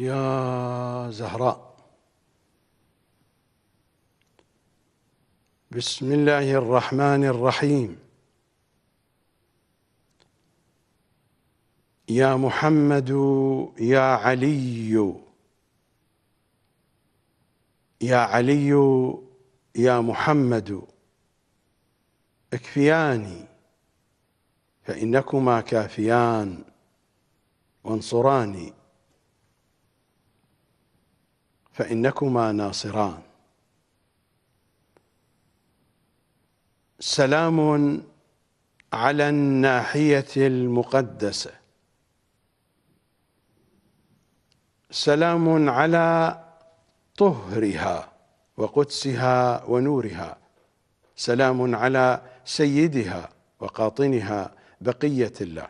يا زهراء بسم الله الرحمن الرحيم يا محمد يا علي يا علي يا محمد اكفياني فإنكما كافيان وانصراني فإنكما ناصران سلام على الناحية المقدسة سلام على طهرها وقدسها ونورها سلام على سيدها وقاطنها بقية الله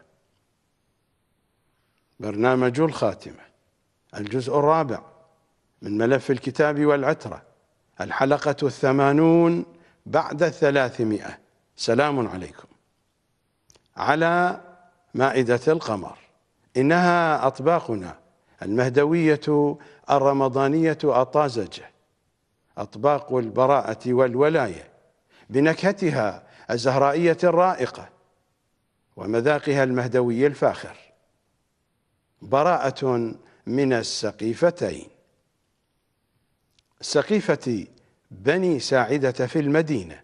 برنامج الخاتمة الجزء الرابع من ملف الكتاب والعترة الحلقة الثمانون بعد الثلاثمائة سلام عليكم على مائدة القمر إنها أطباقنا المهدوية الرمضانية الطازجة أطباق البراءة والولاية بنكهتها الزهرائية الرائقة ومذاقها المهدوي الفاخر براءة من السقيفتين سقيفة بني ساعدة في المدينة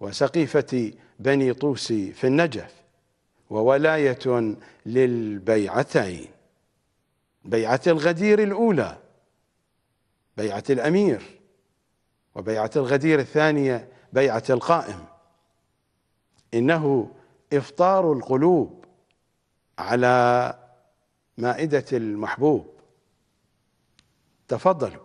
وسقيفة بني طوس في النجف وولاية للبيعتين بيعة الغدير الأولى بيعة الأمير وبيعة الغدير الثانية بيعة القائم إنه إفطار القلوب على مائدة المحبوب تفضلوا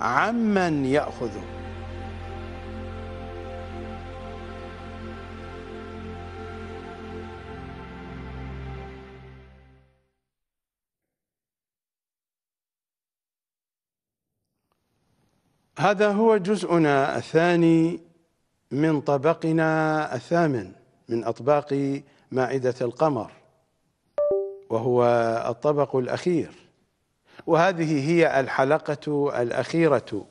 عمن يأخذه هذا هو جزءنا الثاني من طبقنا الثامن من أطباق مائدة القمر وهو الطبق الأخير وهذه هي الحلقة الأخيرة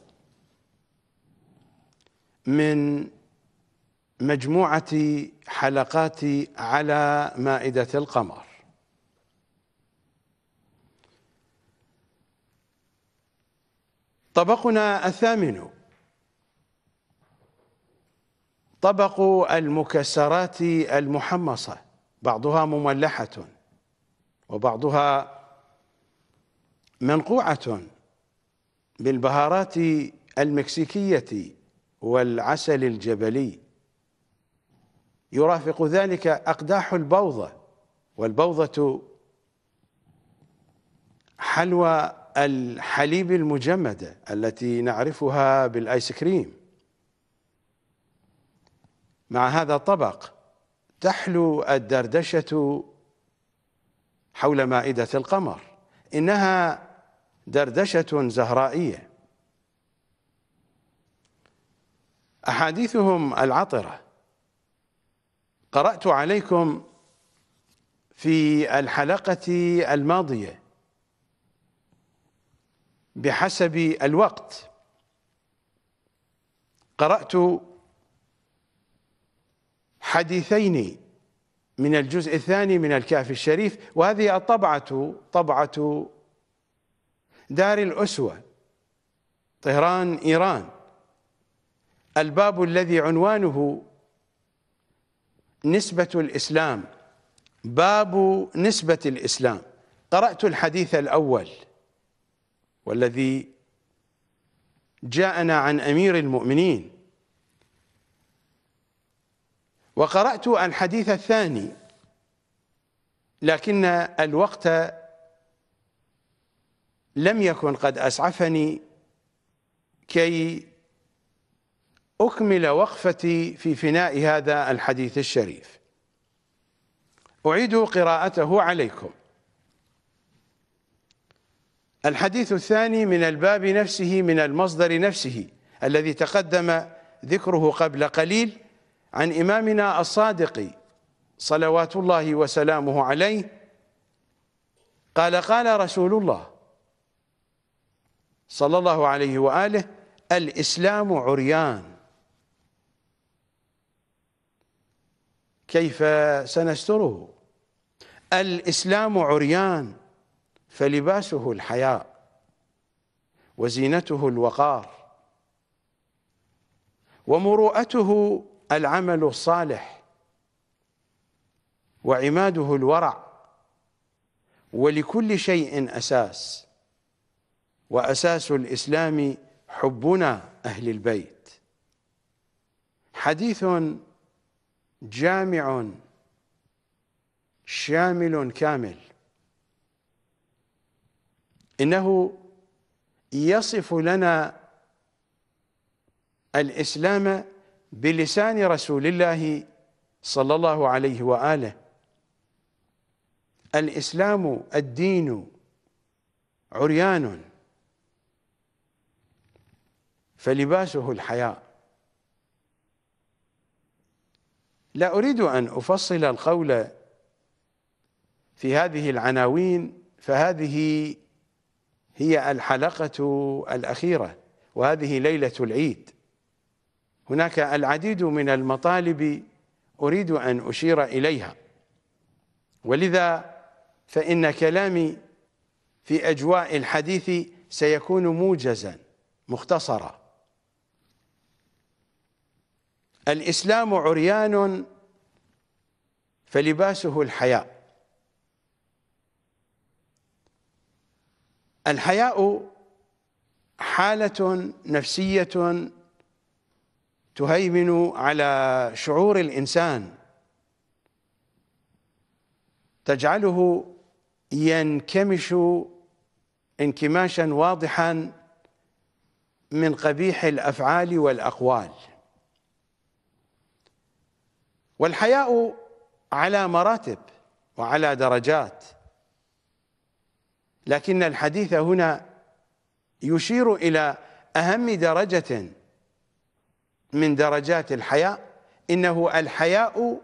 من مجموعة حلقات على مائدة القمر طبقنا الثامن طبق المكسرات المحمصة بعضها مملحة وبعضها منقوعة بالبهارات المكسيكية والعسل الجبلي يرافق ذلك أقداح البوضة والبوضة حلوى الحليب المجمدة التي نعرفها بالآيس كريم مع هذا الطبق تحلو الدردشة حول مائدة القمر إنها دردشة زهرائية أحاديثهم العطرة قرأت عليكم في الحلقة الماضية بحسب الوقت قرأت حديثين من الجزء الثاني من الكهف الشريف وهذه الطبعة طبعة دار الأسوة طهران إيران الباب الذي عنوانه نسبة الإسلام باب نسبة الإسلام قرأت الحديث الأول والذي جاءنا عن أمير المؤمنين وقرأت الحديث الثاني لكن الوقت لم يكن قد أسعفني كي أكمل وقفتي في فناء هذا الحديث الشريف أعيد قراءته عليكم الحديث الثاني من الباب نفسه من المصدر نفسه الذي تقدم ذكره قبل قليل عن إمامنا الصادق صلوات الله وسلامه عليه قال قال رسول الله صلى الله عليه وآله الإسلام عريان كيف سنستره الإسلام عريان فلباسه الحياء وزينته الوقار ومروءته العمل الصالح وعماده الورع ولكل شيء أساس وأساس الإسلام حبنا أهل البيت حديث جامع شامل كامل إنه يصف لنا الإسلام بلسان رسول الله صلى الله عليه وآله الإسلام الدين عريان فلباسه الحياء لا أريد أن أفصل القول في هذه العناوين فهذه هي الحلقة الأخيرة وهذه ليلة العيد هناك العديد من المطالب أريد أن أشير إليها ولذا فإن كلامي في أجواء الحديث سيكون موجزا مختصرا الإسلام عريان فلباسه الحياء الحياء حالة نفسية تهيمن على شعور الإنسان تجعله ينكمش انكماشا واضحا من قبيح الأفعال والأقوال والحياء على مراتب وعلى درجات لكن الحديث هنا يشير إلى أهم درجة من درجات الحياء إنه الحياء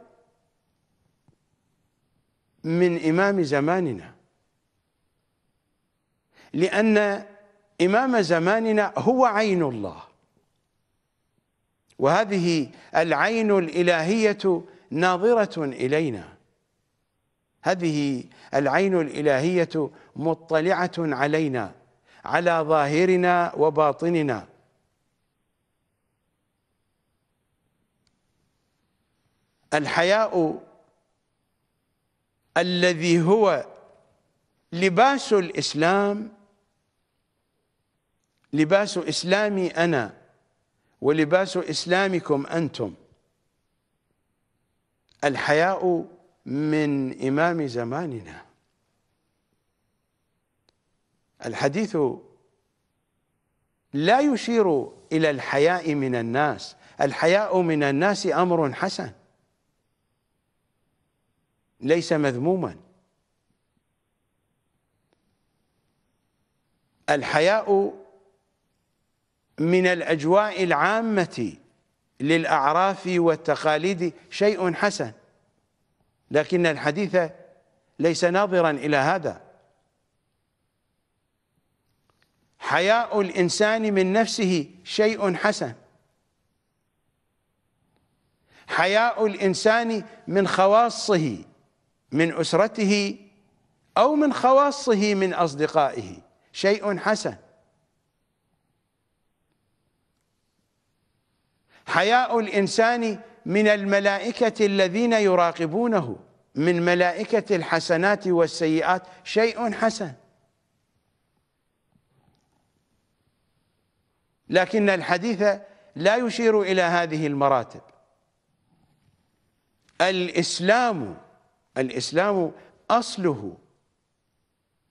من إمام زماننا لأن إمام زماننا هو عين الله وهذه العين الإلهية ناظرة إلينا هذه العين الإلهية مطلعة علينا على ظاهرنا وباطننا الحياء الذي هو لباس الإسلام لباس إسلامي أنا ولباس إسلامكم أنتم الحياء من إمام زماننا الحديث لا يشير إلى الحياء من الناس الحياء من الناس أمر حسن ليس مذموما الحياء من الأجواء العامة للأعراف والتقاليد شيء حسن لكن الحديث ليس ناظرا إلى هذا حياء الإنسان من نفسه شيء حسن حياء الإنسان من خواصه من أسرته أو من خواصه من أصدقائه شيء حسن حياء الإنسان من الملائكة الذين يراقبونه من ملائكة الحسنات والسيئات شيء حسن لكن الحديث لا يشير إلى هذه المراتب الإسلام الإسلام أصله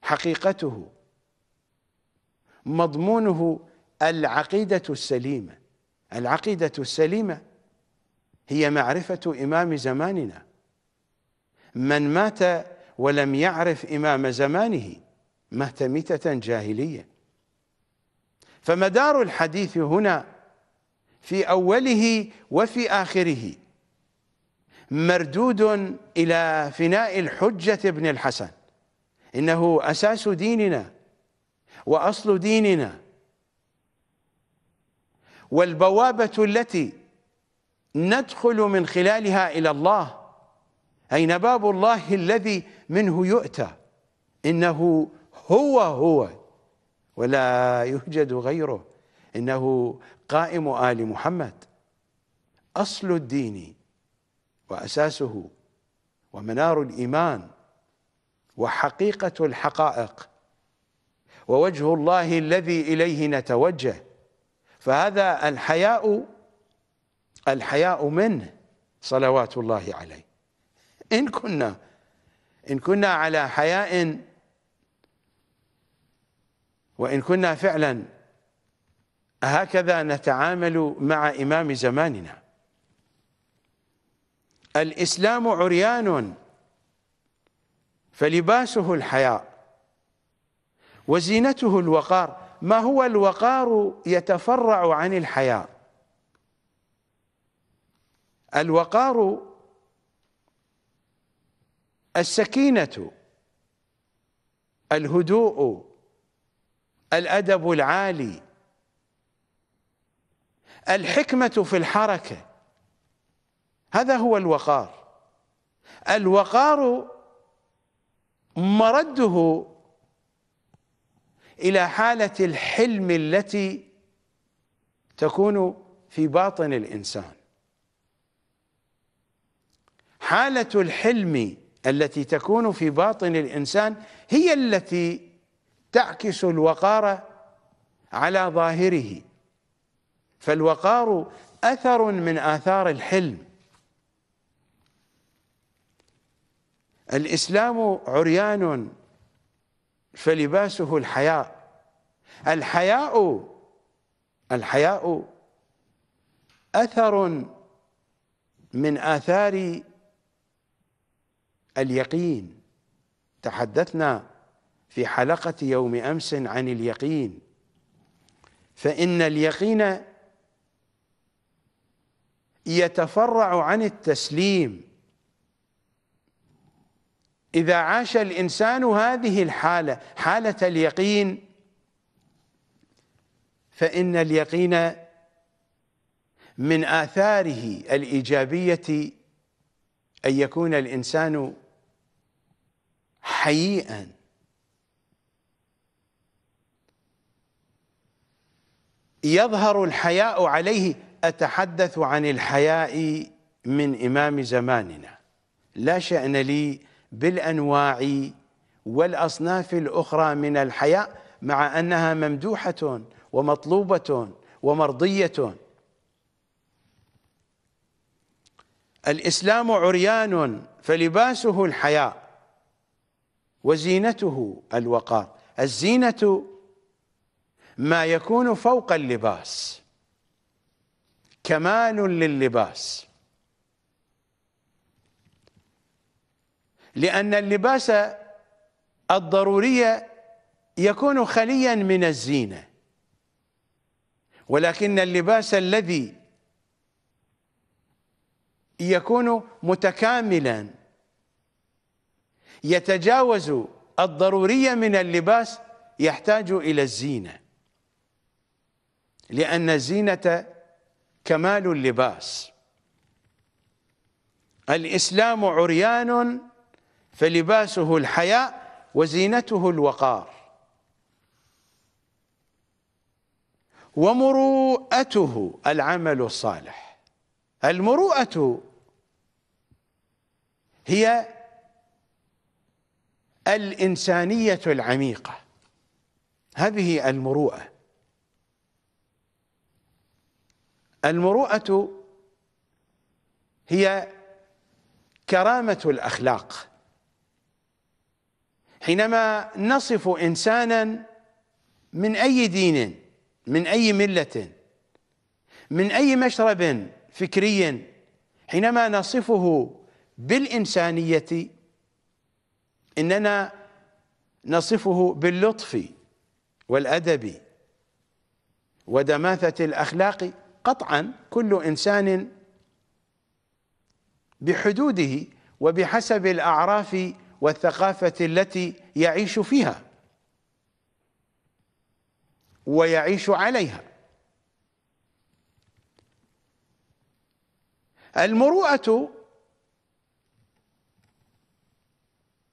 حقيقته مضمونه العقيدة السليمة العقيدة السليمة هي معرفة إمام زماننا من مات ولم يعرف إمام زمانه مات ميتة جاهلية فمدار الحديث هنا في أوله وفي آخره مردود إلى فناء الحجة ابن الحسن إنه أساس ديننا وأصل ديننا والبوابة التي ندخل من خلالها إلى الله أين باب الله الذي منه يؤتى إنه هو هو ولا يوجد غيره إنه قائم آل محمد أصل الدين وأساسه ومنار الإيمان وحقيقة الحقائق ووجه الله الذي إليه نتوجه فهذا الحياء الحياء منه صلوات الله عليه إن كنا إن كنا على حياء وإن كنا فعلا هكذا نتعامل مع إمام زماننا الإسلام عريان فلباسه الحياء وزينته الوقار ما هو الوقار يتفرع عن الحياء الوقار السكينة الهدوء الأدب العالي الحكمة في الحركة هذا هو الوقار الوقار مرده إلى حالة الحلم التي تكون في باطن الإنسان حالة الحلم التي تكون في باطن الإنسان هي التي تعكس الوقار على ظاهره فالوقار أثر من آثار الحلم الإسلام عريان فلباسه الحياء الحياء الحياء أثر من آثار اليقين تحدثنا في حلقة يوم أمس عن اليقين فإن اليقين يتفرع عن التسليم إذا عاش الإنسان هذه الحالة حالة اليقين فإن اليقين من آثاره الإيجابية أن يكون الإنسان حييئا يظهر الحياء عليه أتحدث عن الحياء من إمام زماننا لا شأن لي بالأنواع والأصناف الأخرى من الحياء مع أنها ممدوحة ومطلوبة ومرضية الإسلام عريان فلباسه الحياء وزينته الوقار الزينة ما يكون فوق اللباس كمال للباس لأن اللباس الضروري يكون خليا من الزينة ولكن اللباس الذي يكون متكاملا يتجاوز الضرورية من اللباس يحتاج إلى الزينة لأن الزينة كمال اللباس الإسلام عريان فلباسه الحياء وزينته الوقار ومروءته العمل الصالح المروءة هي الإنسانية العميقة هذه المروءة المروءة هي كرامة الأخلاق حينما نصف إنسانا من أي دين من أي ملة من أي مشرب فكري حينما نصفه بالإنسانية إننا نصفه باللطف والأدب ودماثة الأخلاق قطعا كل إنسان بحدوده وبحسب الأعراف والثقافة التي يعيش فيها ويعيش عليها المروءة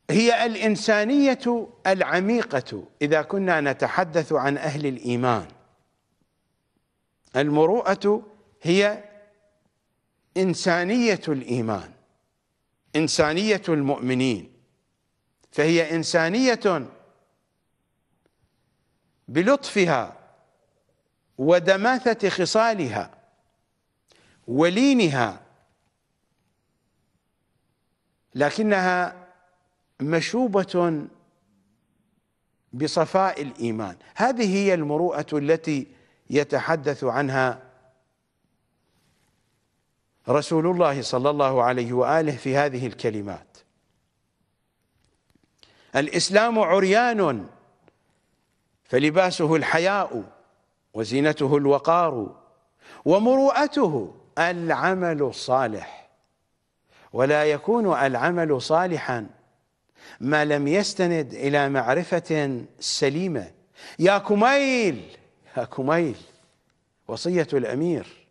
هي الإنسانية العميقة إذا كنا نتحدث عن أهل الإيمان المروءة هي إنسانية الإيمان إنسانية المؤمنين فهي إنسانية بلطفها ودماثة خصالها ولينها لكنها مشوبة بصفاء الإيمان هذه هي المروءة التي يتحدث عنها رسول الله صلى الله عليه وآله في هذه الكلمات الإسلام عريان فلباسه الحياء وزينته الوقار ومروءته العمل الصالح ولا يكون العمل صالحا ما لم يستند إلى معرفة سليمة يا كميل يا كميل وصية الأمير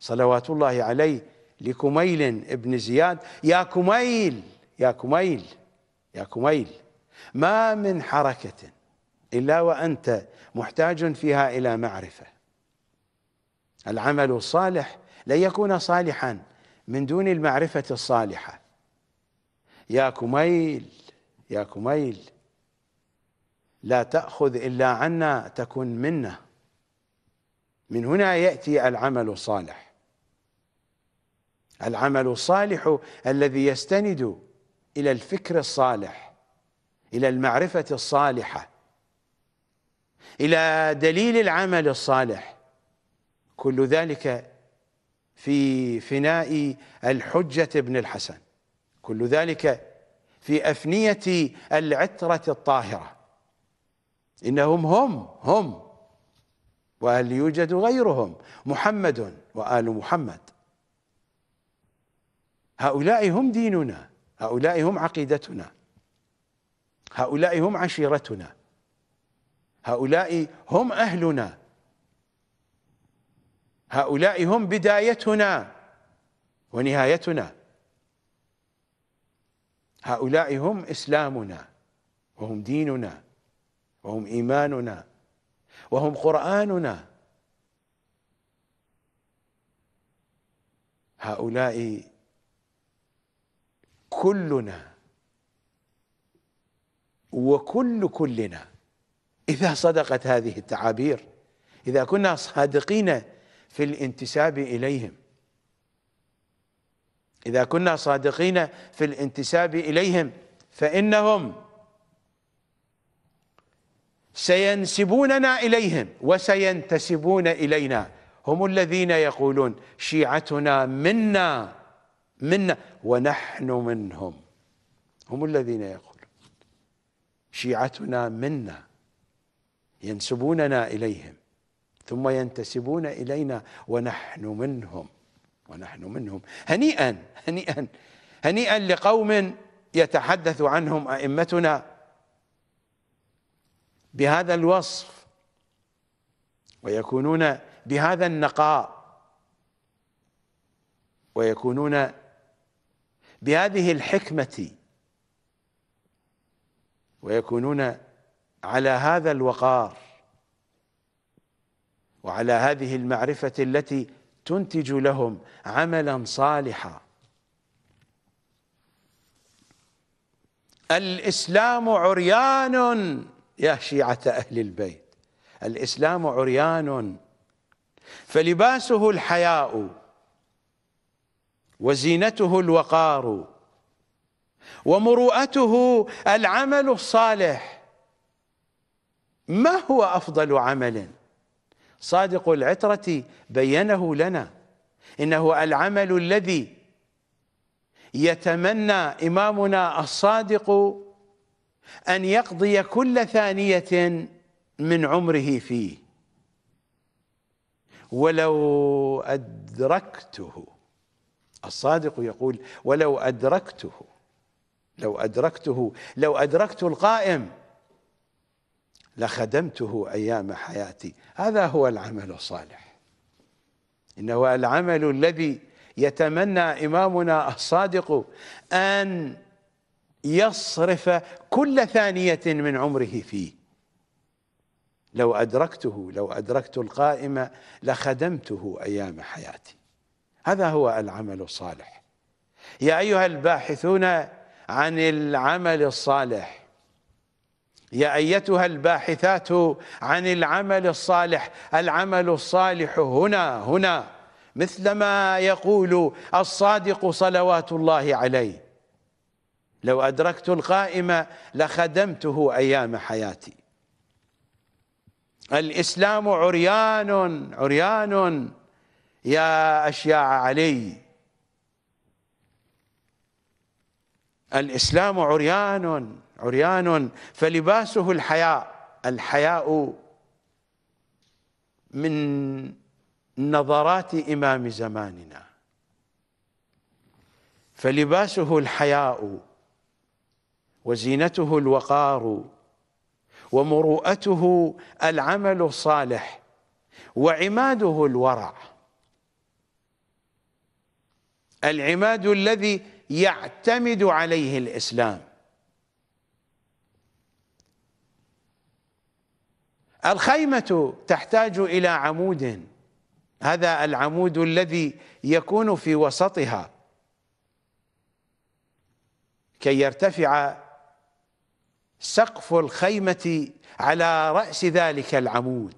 صلوات الله عليه لكميل ابن زياد يا كميل يا كميل يا كميل ما من حركة إلا وأنت محتاج فيها إلى معرفة العمل الصالح لن يكون صالحا من دون المعرفة الصالحة يا كميل يا كميل لا تأخذ إلا عنا تكن منا من هنا يأتي العمل الصالح العمل الصالح الذي يستند إلى الفكر الصالح إلى المعرفة الصالحة إلى دليل العمل الصالح كل ذلك في فناء الحجة ابن الحسن كل ذلك في أفنية العترة الطاهرة إنهم هم هم وهل يوجد غيرهم محمد وآل محمد هؤلاء هم ديننا هؤلاء هم عقيدتنا هؤلاء هم عشيرتنا هؤلاء هم اهلنا هؤلاء هم بدايتنا ونهايتنا هؤلاء هم اسلامنا وهم ديننا وهم ايماننا وهم قراننا هؤلاء كلنا وكل كلنا إذا صدقت هذه التعابير إذا كنا صادقين في الانتساب إليهم إذا كنا صادقين في الانتساب إليهم فإنهم سينسبوننا إليهم وسينتسبون إلينا هم الذين يقولون شيعتنا منا منا ونحن منهم هم الذين يقولون شيعتنا منا ينسبوننا إليهم ثم ينتسبون إلينا ونحن منهم ونحن منهم هنيئا هنيئا هنيئا لقوم يتحدث عنهم أئمتنا بهذا الوصف ويكونون بهذا النقاء ويكونون بهذه الحكمة ويكونون على هذا الوقار وعلى هذه المعرفة التي تنتج لهم عملا صالحا الإسلام عريان يا شيعة أهل البيت الإسلام عريان فلباسه الحياء وزينته الوقار ومروءته العمل الصالح ما هو افضل عمل صادق العتره بينه لنا انه العمل الذي يتمنى امامنا الصادق ان يقضي كل ثانيه من عمره فيه ولو ادركته الصادق يقول ولو أدركته لو أدركته لو أدركت القائم لخدمته أيام حياتي هذا هو العمل الصالح إنه العمل الذي يتمنى إمامنا الصادق أن يصرف كل ثانية من عمره فيه لو أدركته لو أدركت القائم لخدمته أيام حياتي هذا هو العمل الصالح يا أيها الباحثون عن العمل الصالح يا أيتها الباحثات عن العمل الصالح العمل الصالح هنا هنا مثلما يقول الصادق صلوات الله عليه لو أدركت القائمة لخدمته أيام حياتي الإسلام عريان عريان يا أشياع علي الإسلام عريان عريان فلباسه الحياء الحياء من نظرات إمام زماننا فلباسه الحياء وزينته الوقار ومروءته العمل الصالح وعماده الورع العماد الذي يعتمد عليه الإسلام الخيمة تحتاج إلى عمود هذا العمود الذي يكون في وسطها كي يرتفع سقف الخيمة على رأس ذلك العمود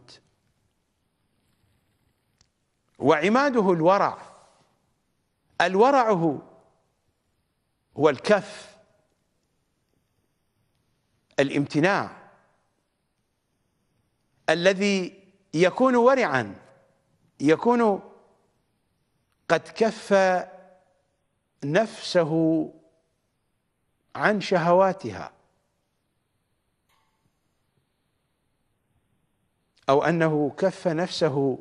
وعماده الورع الورع هو هو الكف الامتناع الذي يكون ورعا يكون قد كف نفسه عن شهواتها او انه كف نفسه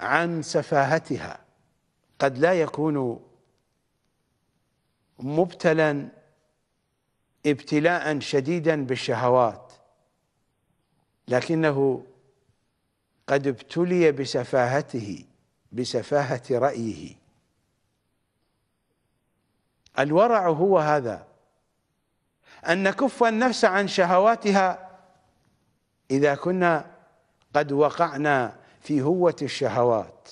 عن سفاهتها قد لا يكون مبتلا ابتلاء شديدا بالشهوات لكنه قد ابتلي بسفاهته بسفاهة رأيه الورع هو هذا أن نكف النفس عن شهواتها إذا كنا قد وقعنا في هوة الشهوات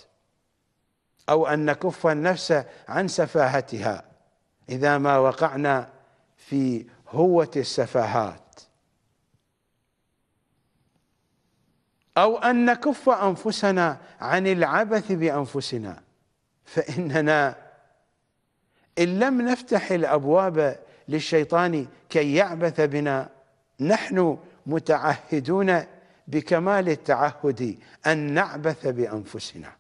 أو أن نكف النفس عن سفاهتها إذا ما وقعنا في هوة السفاهات أو أن نكف أنفسنا عن العبث بأنفسنا فإننا إن لم نفتح الأبواب للشيطان كي يعبث بنا نحن متعهدون بكمال التعهد أن نعبث بأنفسنا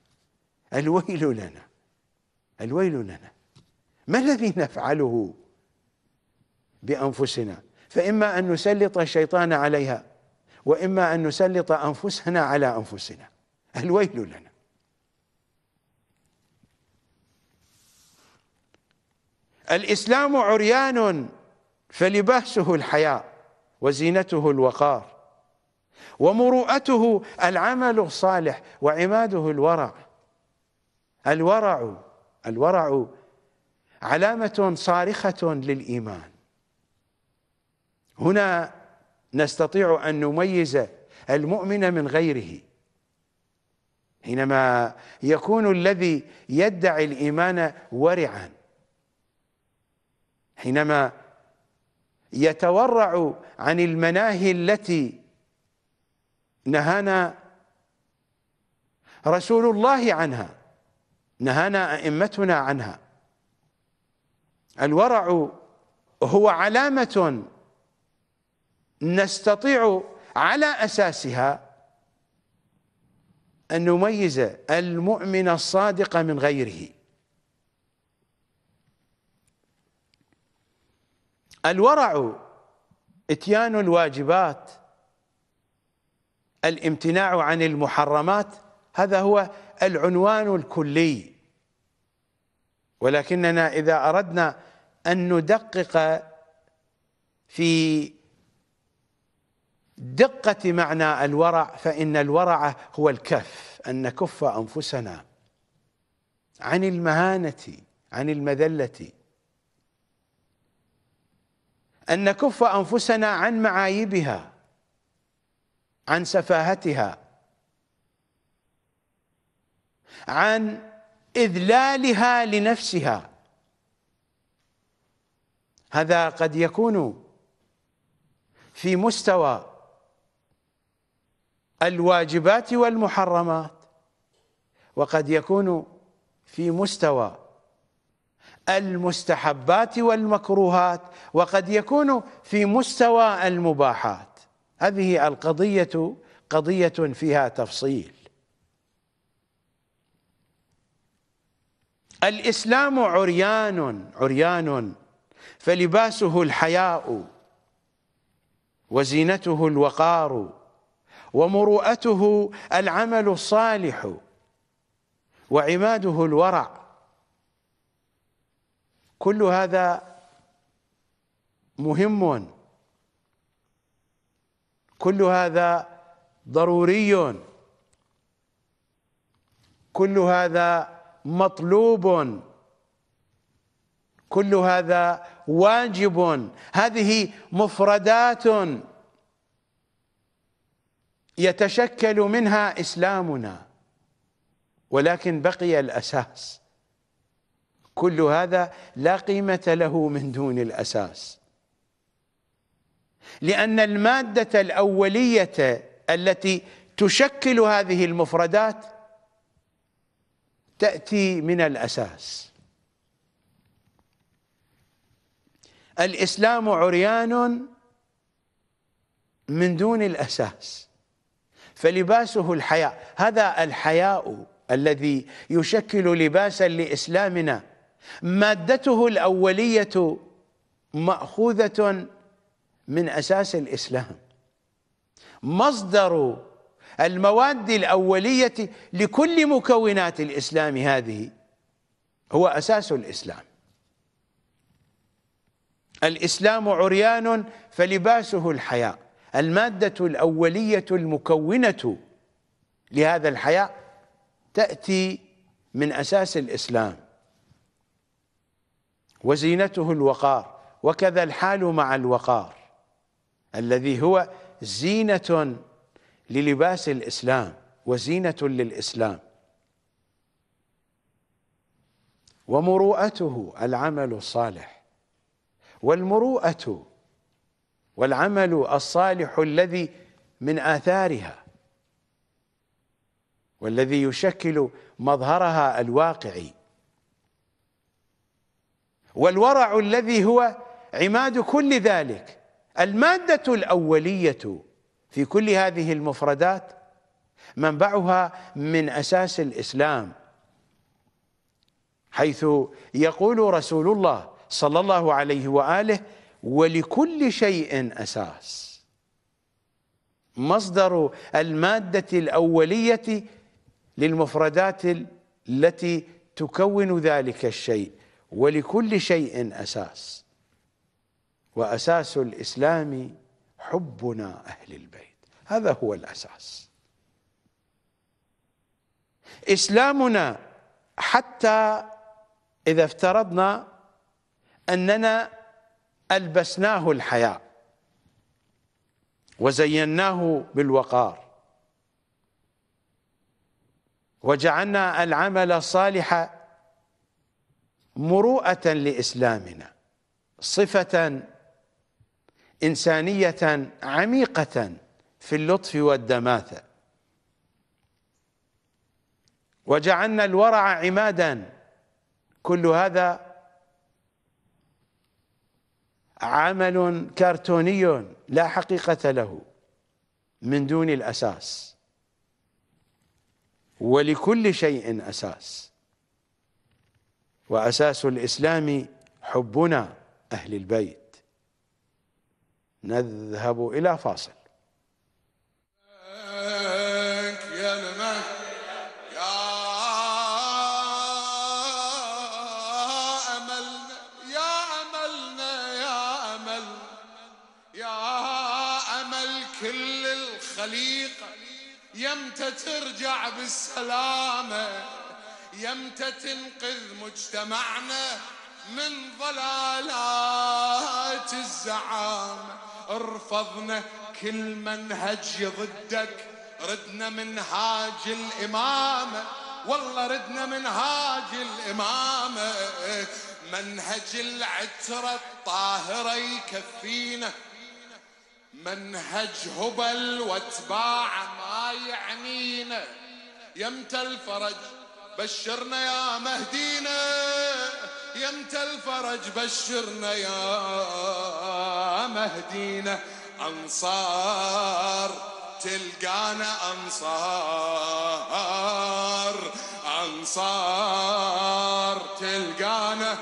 الويل لنا الويل لنا ما الذي نفعله بأنفسنا فإما أن نسلط الشيطان عليها وإما أن نسلط أنفسنا على أنفسنا الويل لنا الإسلام عريان فلباسه الحياء وزينته الوقار ومروءته العمل الصالح وعماده الورع الورع الورع علامة صارخة للإيمان هنا نستطيع أن نميز المؤمن من غيره حينما يكون الذي يدعي الإيمان ورعا حينما يتورع عن المناهي التي نهانا رسول الله عنها نهانا أئمتنا عنها الورع هو علامة نستطيع على أساسها أن نميز المؤمن الصادق من غيره الورع اتيان الواجبات الامتناع عن المحرمات هذا هو العنوان الكلي ولكننا إذا أردنا أن ندقق في دقة معنى الورع فإن الورع هو الكف أن نكف أنفسنا عن المهانة عن المذلة أن نكف أنفسنا عن معايبها عن سفاهتها عن اذلالها لنفسها هذا قد يكون في مستوى الواجبات والمحرمات وقد يكون في مستوى المستحبات والمكروهات وقد يكون في مستوى المباحات هذه القضية قضية فيها تفصيل الإسلام عريان عريان فلباسه الحياء وزينته الوقار ومروءته العمل الصالح وعماده الورع كل هذا مهم كل هذا ضروري كل هذا مطلوب كل هذا واجب هذه مفردات يتشكل منها اسلامنا ولكن بقي الاساس كل هذا لا قيمه له من دون الاساس لأن المادة الأولية التي تشكل هذه المفردات تأتي من الأساس الإسلام عريان من دون الأساس فلباسه الحياء هذا الحياء الذي يشكل لباسا لإسلامنا مادته الأولية مأخوذة من أساس الإسلام مصدر المواد الأولية لكل مكونات الإسلام هذه هو أساس الإسلام الإسلام عريان فلباسه الحياء المادة الأولية المكونة لهذا الحياء تأتي من أساس الإسلام وزينته الوقار وكذا الحال مع الوقار الذي هو زينة للباس الإسلام وزينة للإسلام ومروءته العمل الصالح والمروءة والعمل الصالح الذي من آثارها والذي يشكل مظهرها الواقعي والورع الذي هو عماد كل ذلك المادة الأولية في كل هذه المفردات منبعها من أساس الإسلام حيث يقول رسول الله صلى الله عليه وآله ولكل شيء أساس مصدر المادة الأولية للمفردات التي تكون ذلك الشيء ولكل شيء أساس وأساس الإسلام حبنا أهل البيت هذا هو الأساس إسلامنا حتى إذا افترضنا أننا ألبسناه الحياء وزيناه بالوقار وجعلنا العمل الصالح مروءة لإسلامنا صفة إنسانية عميقة في اللطف والدماثة وجعلنا الورع عمادا كل هذا عمل كرتوني لا حقيقة له من دون الأساس ولكل شيء أساس وأساس الإسلام حبنا أهل البيت نذهب إلى فاصل كل الخليقة يمتى ترجع بالسلامة يمتى تنقذ مجتمعنا من ضلالات الزعامة ارفضنا كل منهج ضدك ردنا منهاج الإمامة والله ردنا منهاج الإمامة منهج العترة الطاهرة يكفينا منهج هبل واتباعه ما يعنينا يمتى الفرج بشرنا يا مهدينا يمت الفرج بشرنا يا مهدينا أنصار تلقانا أنصار أنصار تلقانا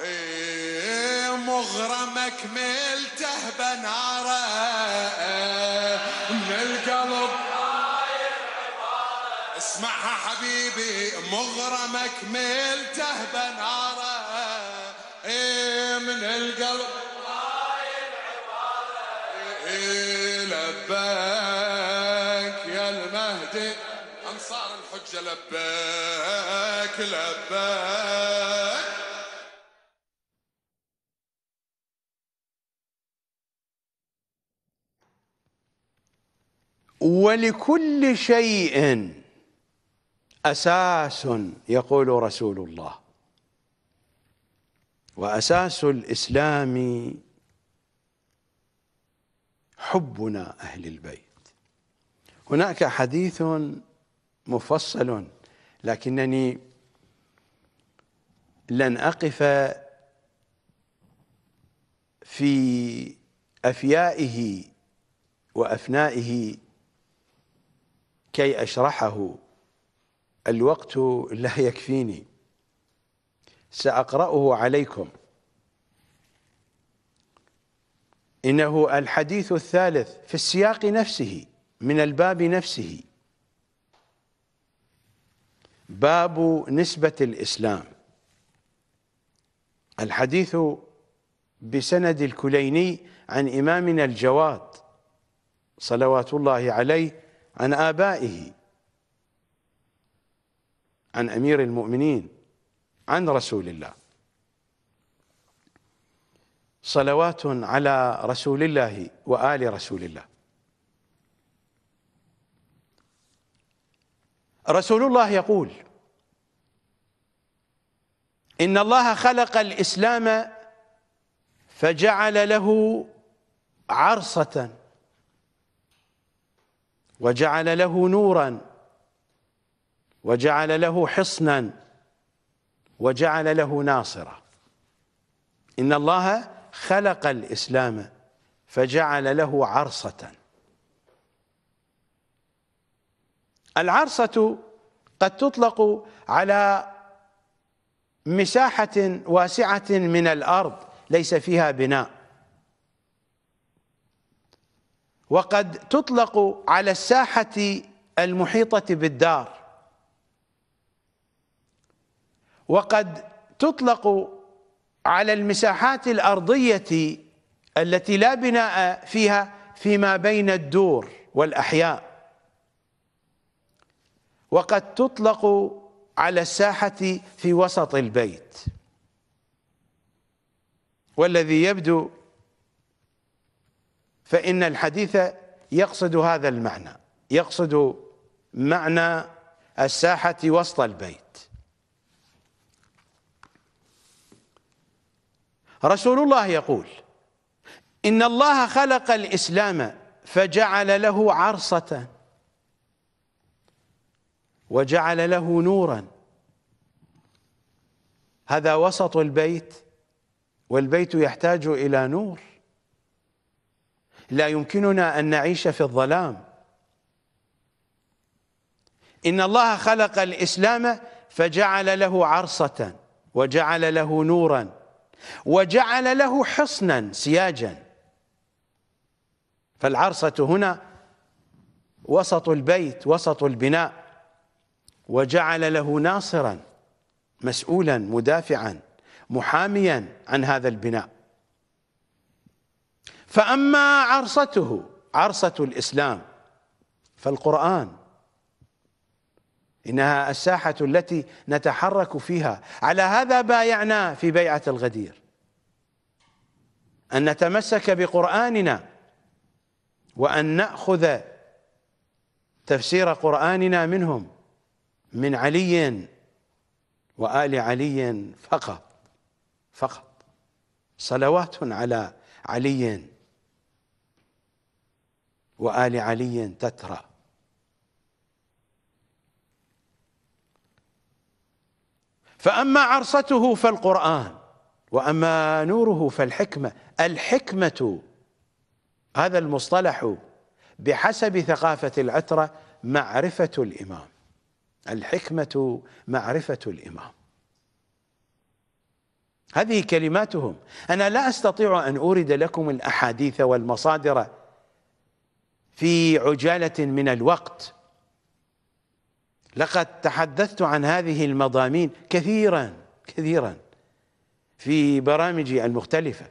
إيه، مغرمك ملته بناره مغرمك ملته بناره إيه من القلب ايه لباك يا المهدي انصار الحجه لباك لباك ولكل شيء أساس يقول رسول الله وأساس الإسلام حبنا أهل البيت هناك حديث مفصل لكنني لن أقف في أفيائه وأفنائه كي أشرحه الوقت لا يكفيني سأقرأه عليكم إنه الحديث الثالث في السياق نفسه من الباب نفسه باب نسبة الإسلام الحديث بسند الكليني عن إمامنا الجواد صلوات الله عليه عن آبائه عن امير المؤمنين عن رسول الله صلوات على رسول الله وال رسول الله رسول الله يقول ان الله خلق الاسلام فجعل له عرصه وجعل له نورا وجعل له حصنا وجعل له ناصرا إن الله خلق الإسلام فجعل له عرصة العرصة قد تطلق على مساحة واسعة من الأرض ليس فيها بناء وقد تطلق على الساحة المحيطة بالدار وقد تطلق على المساحات الأرضية التي لا بناء فيها فيما بين الدور والأحياء وقد تطلق على الساحة في وسط البيت والذي يبدو فإن الحديث يقصد هذا المعنى يقصد معنى الساحة وسط البيت رسول الله يقول إن الله خلق الإسلام فجعل له عرصة وجعل له نورا هذا وسط البيت والبيت يحتاج إلى نور لا يمكننا أن نعيش في الظلام إن الله خلق الإسلام فجعل له عرصة وجعل له نوراً وجعل له حصنا سياجا فالعرصة هنا وسط البيت وسط البناء وجعل له ناصرا مسؤولا مدافعا محاميا عن هذا البناء فأما عرصته عرصة الإسلام فالقرآن إنها الساحة التي نتحرك فيها على هذا بايعنا في بيعة الغدير أن نتمسك بقرآننا وأن نأخذ تفسير قرآننا منهم من علي وآل علي فقط فقط صلوات على علي وآل علي وال علي تترى فأما عرصته فالقرآن وأما نوره فالحكمة الحكمة هذا المصطلح بحسب ثقافة العترة معرفة الإمام الحكمة معرفة الإمام هذه كلماتهم أنا لا أستطيع أن أورد لكم الأحاديث والمصادر في عجالة من الوقت لقد تحدثت عن هذه المضامين كثيرا كثيرا في برامجي المختلفة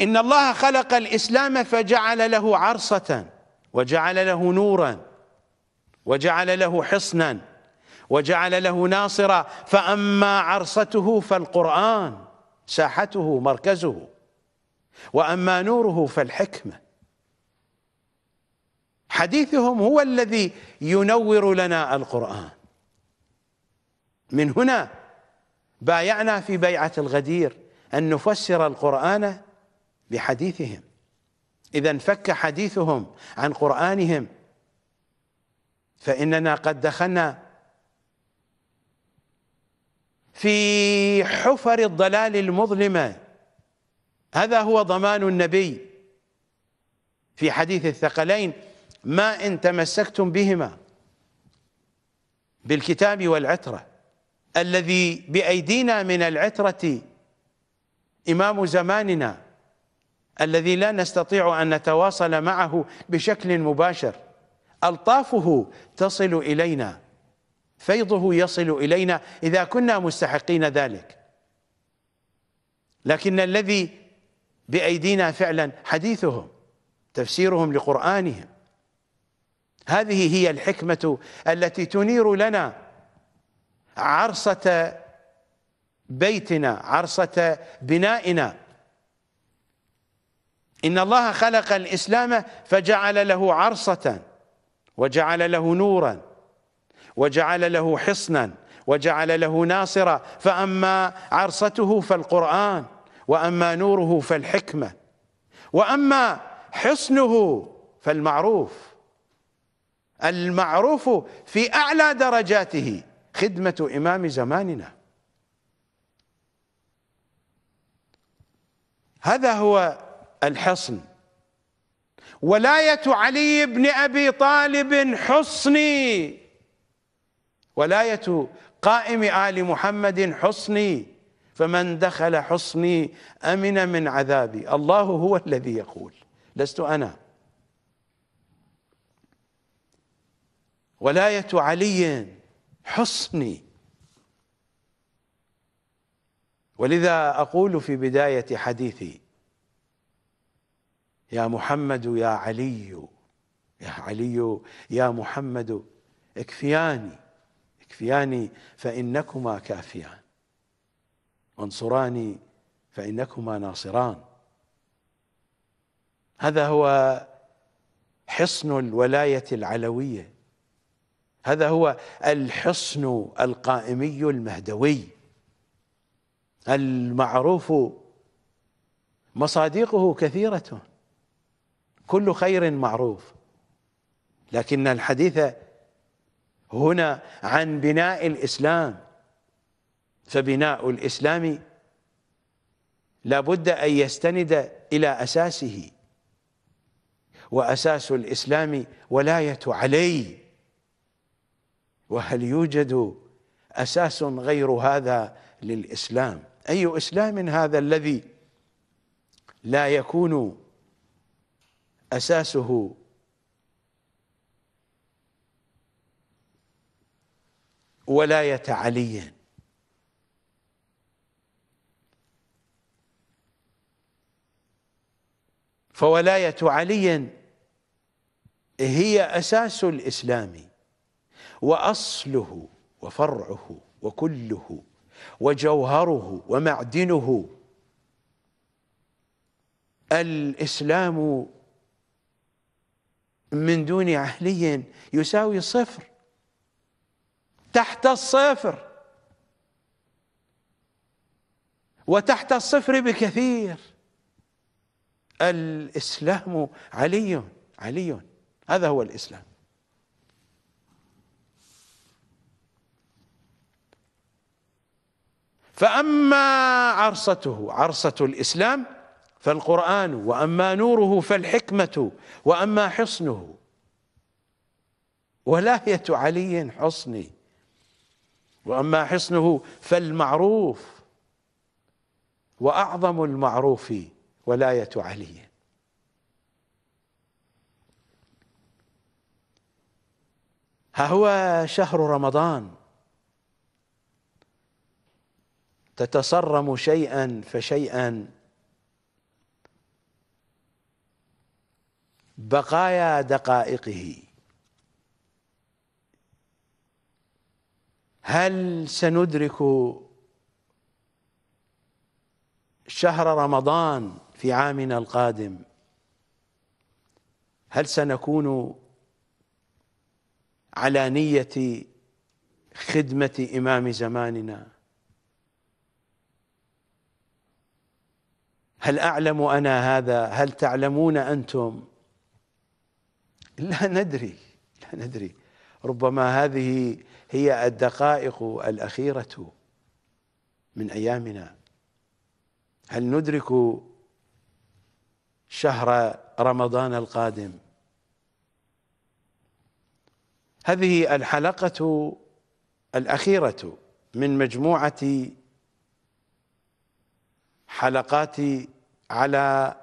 إن الله خلق الإسلام فجعل له عرصة وجعل له نورا وجعل له حصنا وجعل له ناصرا فأما عرصته فالقرآن ساحته مركزه وأما نوره فالحكمة حديثهم هو الذي ينور لنا القرآن من هنا بايعنا في بيعة الغدير أن نفسر القرآن بحديثهم إذا انفك حديثهم عن قرآنهم فإننا قد دخلنا في حفر الضلال المظلمة هذا هو ضمان النبي في حديث الثقلين ما إن تمسكتم بهما بالكتاب والعترة الذي بأيدينا من العترة إمام زماننا الذي لا نستطيع أن نتواصل معه بشكل مباشر ألطافه تصل إلينا فيضه يصل إلينا إذا كنا مستحقين ذلك لكن الذي بأيدينا فعلا حديثهم تفسيرهم لقرآنهم هذه هي الحكمة التي تنير لنا عرصة بيتنا عرصة بنائنا إن الله خلق الإسلام فجعل له عرصة وجعل له نورا وجعل له حصنا وجعل له ناصرا فأما عرصته فالقرآن وأما نوره فالحكمة وأما حصنه فالمعروف المعروف في أعلى درجاته خدمة إمام زماننا هذا هو الحصن ولاية علي بن أبي طالب حصني ولاية قائم آل محمد حصني فمن دخل حصني أمن من عذابي الله هو الذي يقول لست أنا ولاية علي حصني ولذا أقول في بداية حديثي يا محمد يا علي يا علي يا محمد اكفياني اكفياني فإنكما كافيان وانصراني فإنكما ناصران هذا هو حصن الولاية العلوية هذا هو الحصن القائمي المهدوي المعروف مصادقه كثيرة كل خير معروف لكن الحديث هنا عن بناء الإسلام فبناء الإسلام لابد أن يستند إلى أساسه وأساس الإسلام ولاية عليّ وهل يوجد اساس غير هذا للاسلام اي اسلام هذا الذي لا يكون اساسه ولايه علي فولايه علي هي اساس الاسلام واصله وفرعه وكله وجوهره ومعدنه الاسلام من دون عهلي يساوي صفر تحت الصفر وتحت الصفر بكثير الاسلام علي علي هذا هو الاسلام فأما عرصته عرصة الإسلام فالقرآن وأما نوره فالحكمة وأما حصنه ولاية علي حصني وأما حصنه فالمعروف وأعظم المعروف ولاية علي ها هو شهر رمضان تتصرم شيئا فشيئا بقايا دقائقه هل سندرك شهر رمضان في عامنا القادم هل سنكون على نية خدمة إمام زماننا هل أعلم أنا هذا هل تعلمون أنتم لا ندري لا ندري ربما هذه هي الدقائق الأخيرة من أيامنا هل ندرك شهر رمضان القادم هذه الحلقة الأخيرة من مجموعة حلقاتي على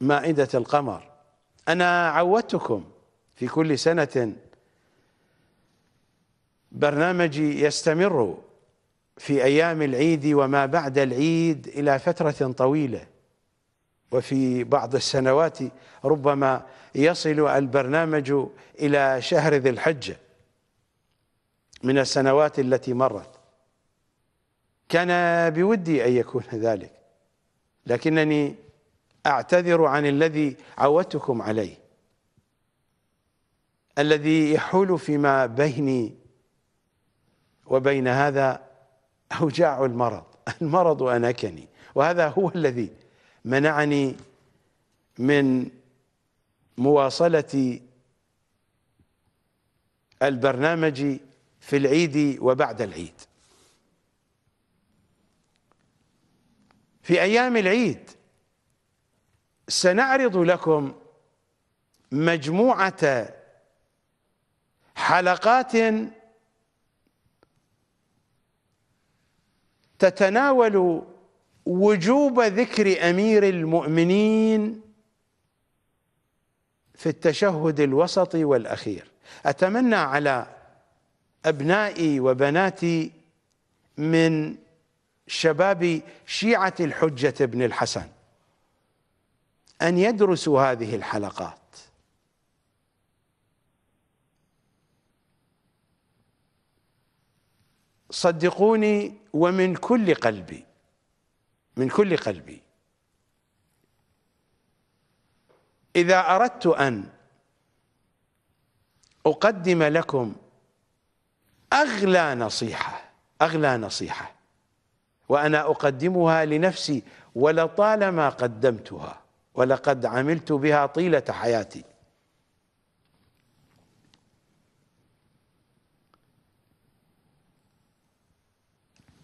مائدة القمر أنا عودتكم في كل سنة برنامجي يستمر في أيام العيد وما بعد العيد إلى فترة طويلة وفي بعض السنوات ربما يصل البرنامج إلى شهر ذي الحجة من السنوات التي مرت كان بودي أن يكون ذلك لكنني أعتذر عن الذي عودتكم عليه الذي يحول فيما بيني وبين هذا أوجاع المرض المرض أنكني وهذا هو الذي منعني من مواصلة البرنامج في العيد وبعد العيد في أيام العيد سنعرض لكم مجموعة حلقات تتناول وجوب ذكر أمير المؤمنين في التشهد الوسطي والأخير أتمنى على أبنائي وبناتي من شباب شيعة الحجة ابن الحسن أن يدرسوا هذه الحلقات صدقوني ومن كل قلبي من كل قلبي إذا أردت أن أقدم لكم أغلى نصيحة أغلى نصيحة وأنا أقدمها لنفسي ولطالما قدمتها ولقد عملت بها طيلة حياتي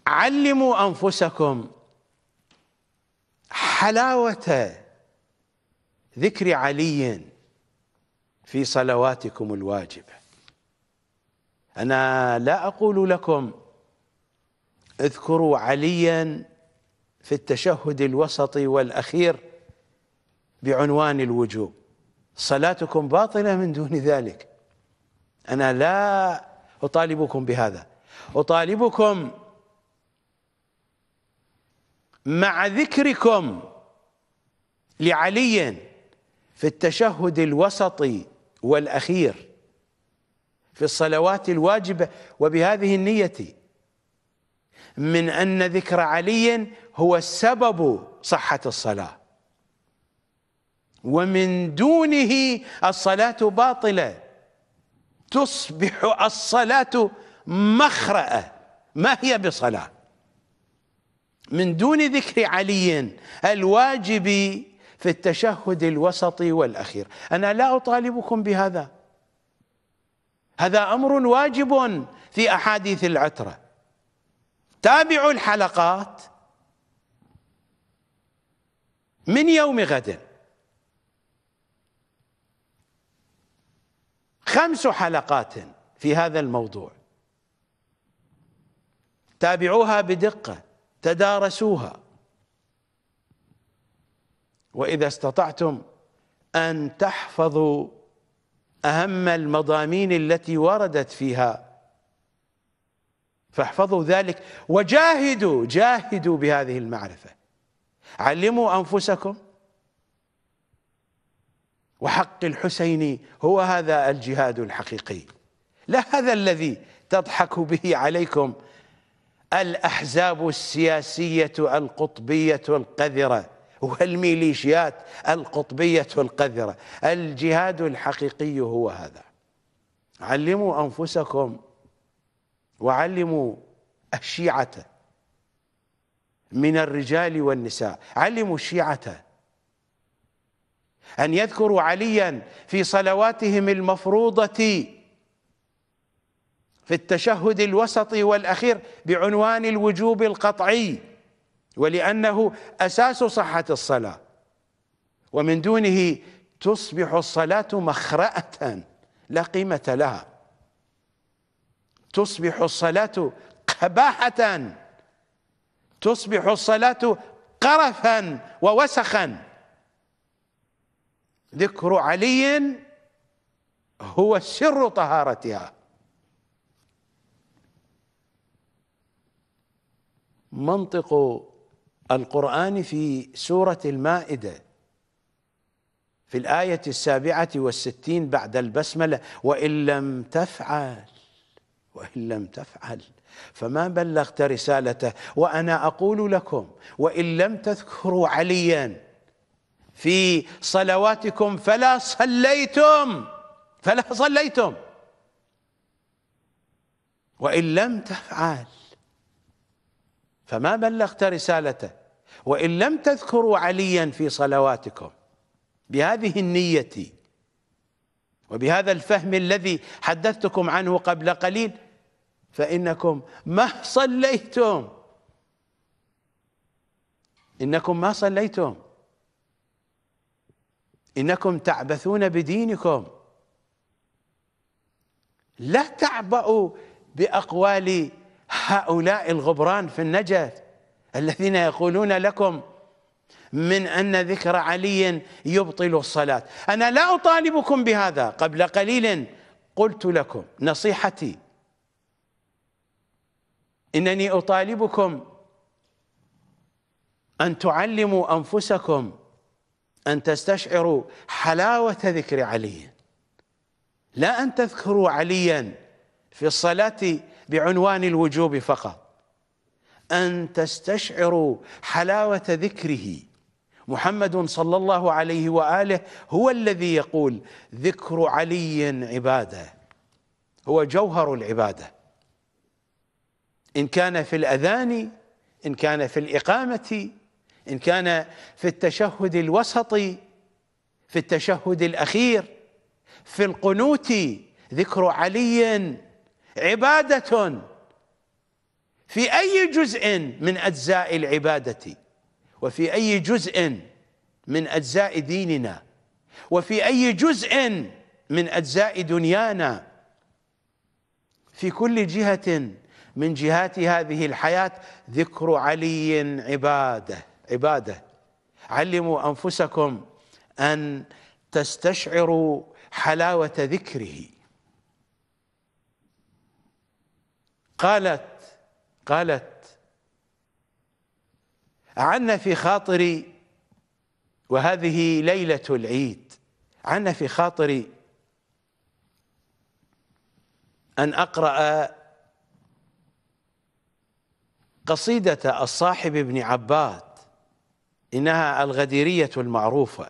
علموا أنفسكم حلاوة ذكر علي في صلواتكم الواجبة أنا لا أقول لكم اذكروا عليا في التشهد الوسطي والأخير بعنوان الوجوب صلاتكم باطلة من دون ذلك أنا لا أطالبكم بهذا أطالبكم مع ذكركم لعلي في التشهد الوسطي والأخير في الصلوات الواجبة وبهذه النية من أن ذكر علي هو سبب صحة الصلاة ومن دونه الصلاة باطلة تصبح الصلاة مخرأة ما هي بصلاة من دون ذكر علي الواجب في التشهد الوسطي والأخير أنا لا أطالبكم بهذا هذا أمر واجب في أحاديث العترة تابعوا الحلقات من يوم غد خمس حلقات في هذا الموضوع تابعوها بدقة تدارسوها وإذا استطعتم أن تحفظوا أهم المضامين التي وردت فيها فاحفظوا ذلك وجاهدوا جاهدوا بهذه المعرفة علموا أنفسكم وحق الحسين هو هذا الجهاد الحقيقي لا هذا الذي تضحك به عليكم الأحزاب السياسية القطبية القذرة والميليشيات القطبية القذرة الجهاد الحقيقي هو هذا علموا أنفسكم وعلموا الشيعة من الرجال والنساء علموا الشيعة أن يذكروا عليا في صلواتهم المفروضة في التشهد الوسطي والأخير بعنوان الوجوب القطعي ولأنه أساس صحة الصلاة ومن دونه تصبح الصلاة مخرأة لا قيمة لها تصبح الصلاة قباحة تصبح الصلاة قرفا ووسخا ذكر علي هو سر طهارتها منطق القرآن في سورة المائدة في الآية السابعة والستين بعد البسملة وإن لم تفعل وان لم تفعل فما بلغت رسالته وانا اقول لكم وان لم تذكروا عليا في صلواتكم فلا صليتم فلا صليتم وان لم تفعل فما بلغت رسالته وان لم تذكروا عليا في صلواتكم بهذه النيه وبهذا الفهم الذي حدثتكم عنه قبل قليل فإنكم ما صليتم إنكم ما صليتم إنكم تعبثون بدينكم لا تعبأوا بأقوال هؤلاء الغبران في النجف الذين يقولون لكم من أن ذكر علي يبطل الصلاة أنا لا أطالبكم بهذا قبل قليل قلت لكم نصيحتي انني اطالبكم ان تعلموا انفسكم ان تستشعروا حلاوه ذكر علي لا ان تذكروا عليا في الصلاه بعنوان الوجوب فقط ان تستشعروا حلاوه ذكره محمد صلى الله عليه واله هو الذي يقول ذكر علي عباده هو جوهر العباده إن كان في الأذان إن كان في الإقامة إن كان في التشهد الوسطي في التشهد الأخير في القنوت ذكر علي عبادة في أي جزء من أجزاء العبادة وفي أي جزء من أجزاء ديننا وفي أي جزء من أجزاء دنيانا في كل جهة من جهات هذه الحياة ذكر علي عبادة عبادة علموا أنفسكم أن تستشعروا حلاوة ذكره قالت قالت عنا في خاطري وهذه ليلة العيد عنا في خاطري أن أقرأ قصيدة الصاحب بن عباد إنها الغديرية المعروفة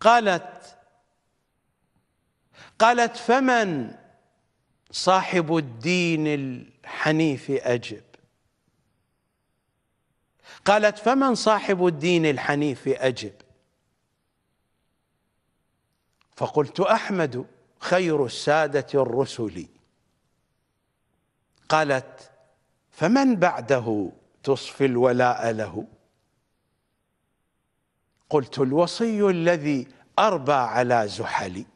قالت قالت فمن صاحب الدين الحنيف أجب قالت فمن صاحب الدين الحنيف أجب فقلت أحمد خير السادة الرسل قالت فمن بعده تصفي الولاء له قلت الوصي الذي أربى على زحلي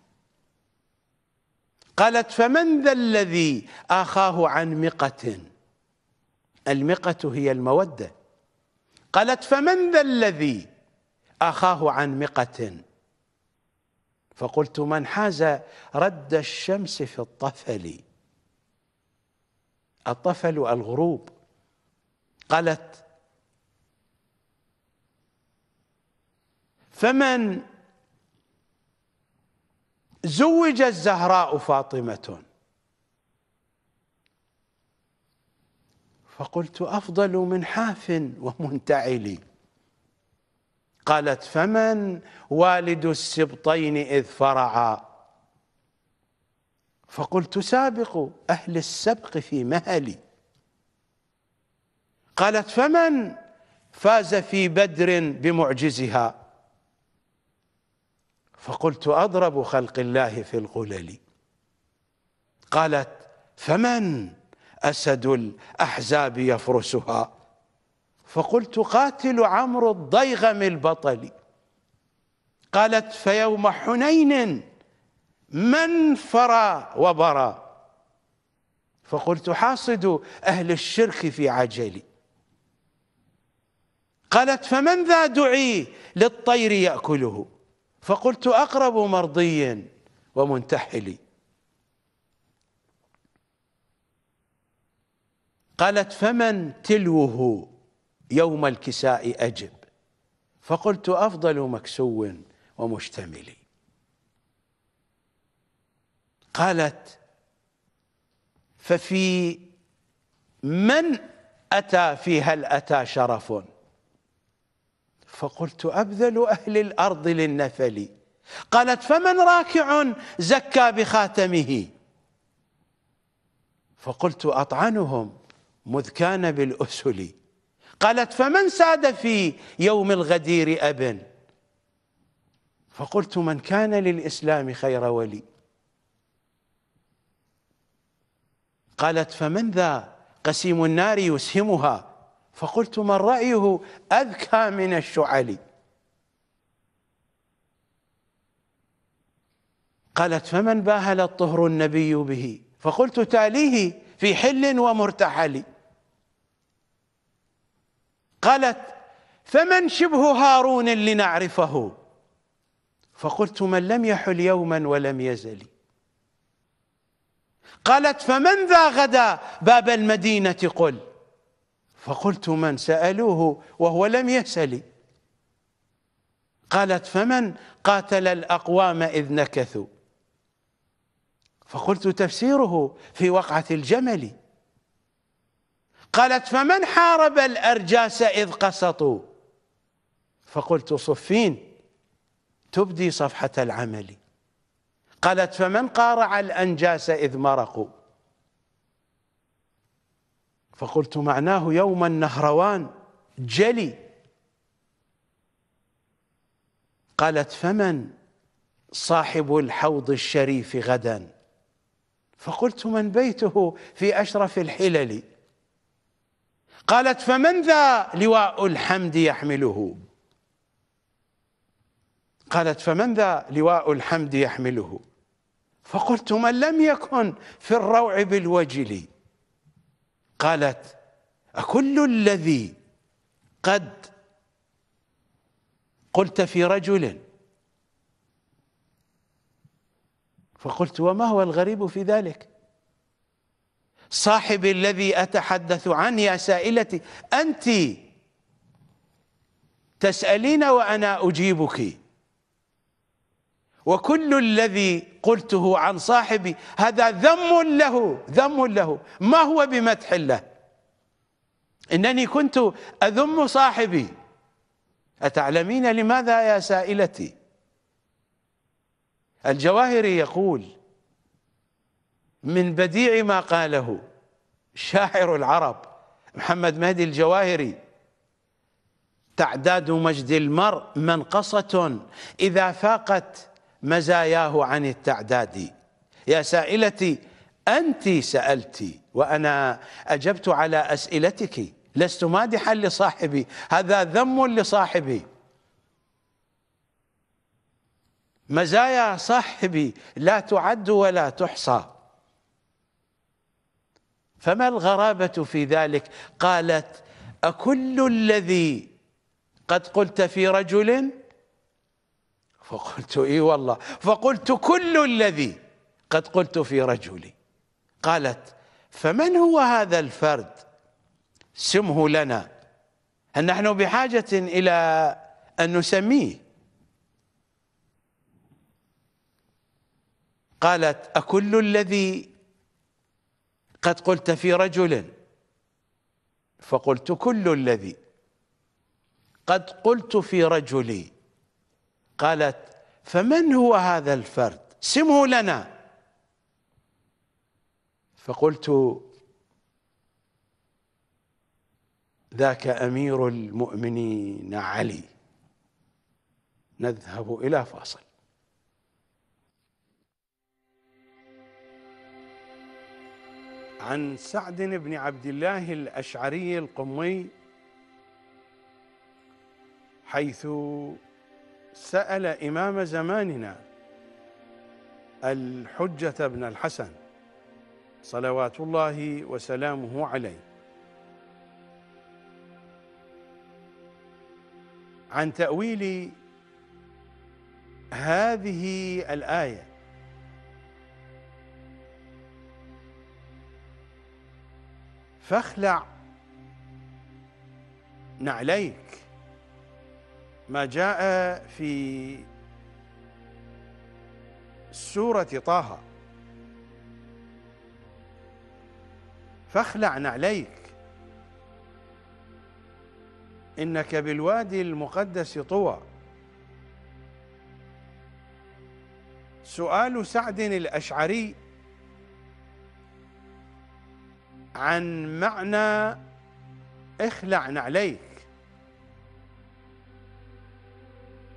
قالت فمن ذا الذي آخاه عن مقة المقة هي المودة قالت فمن ذا الذي أخاه عن مقة فقلت من حاز رد الشمس في الطفل الطفل الغروب قالت فمن زوج الزهراء فاطمة فقلت أفضل من حاف ومنتعل قالت فمن والد السبطين إذ فرعا فقلت سابق أهل السبق في مهلي قالت فمن فاز في بدر بمعجزها فقلت أضرب خلق الله في القلل قالت فمن أسد الأحزاب يفرسها فقلت قاتل عمرو الضيغم البطل قالت فيوم حنين من فرى وبرى فقلت حاصد أهل الشرك في عجلي قالت فمن ذا دعي للطير يأكله فقلت أقرب مرضي ومنتحلي قالت فمن تلوه يوم الكساء أجب فقلت أفضل مكسو ومشتملي قالت ففي من أتى في هل أتى شرف فقلت أبذل أهل الأرض للنفل قالت فمن راكع زكى بخاتمه فقلت أطعنهم مذ كان بالأسل قالت فمن ساد في يوم الغدير أب فقلت من كان للإسلام خير ولي قالت فمن ذا قسيم النار يسهمها فقلت من رأيه أذكى من الشعل قالت فمن باهل الطهر النبي به فقلت تاليه في حل ومرتحل قالت فمن شبه هارون لنعرفه فقلت من لم يحل يوما ولم يزل قالت فمن ذا غدا باب المدينة قل فقلت من سألوه وهو لم يسلي قالت فمن قاتل الأقوام إذ نكثوا فقلت تفسيره في وقعة الجمل قالت فمن حارب الأرجاس إذ قسطوا فقلت صفين تبدي صفحة العمل قالت فمن قارع الأنجاس إذ مرقوا فقلت معناه يوم النهروان جلي قالت فمن صاحب الحوض الشريف غدا فقلت من بيته في أشرف الحلل قالت فمن ذا لواء الحمد يحمله قالت فمن ذا لواء الحمد يحمله فقلت من لم يكن في الروع بالوجل قالت أكل الذي قد قلت في رجل فقلت وما هو الغريب في ذلك صاحبي الذي أتحدث عنه يا سائلتي أنت تسألين وأنا أجيبك وكل الذي قلته عن صاحبي هذا ذم له ذم له ما هو بمدح له إنني كنت أذم صاحبي أتعلمين لماذا يا سائلتي الجواهري يقول من بديع ما قاله شاعر العرب محمد مهدي الجواهري تعداد مجد المرء منقصة إذا فاقت مزاياه عن التعداد يا سائلتي أنت سألت وأنا أجبت على أسئلتك لست مادحا لصاحبي هذا ذم لصاحبي مزايا صاحبي لا تعد ولا تحصى فما الغرابة في ذلك قالت أكل الذي قد قلت في رجل فقلت اي والله فقلت كل الذي قد قلت في رجلي قالت فمن هو هذا الفرد سمه لنا هل نحن بحاجة إلى أن نسميه قالت أكل الذي قد قلت في رجل فقلت كل الذي قد قلت في رجلي قالت فمن هو هذا الفرد سمه لنا فقلت ذاك امير المؤمنين علي نذهب الى فاصل عن سعد بن عبد الله الاشعري القمي حيث سأل إمام زماننا الحجة بن الحسن صلوات الله وسلامه عليه عن تأويل هذه الآية فاخلع نعليك ما جاء في سورة طه فاخلع نعليك إنك بالوادي المقدس طوى سؤال سعد الأشعري عن معنى اخلع نعليك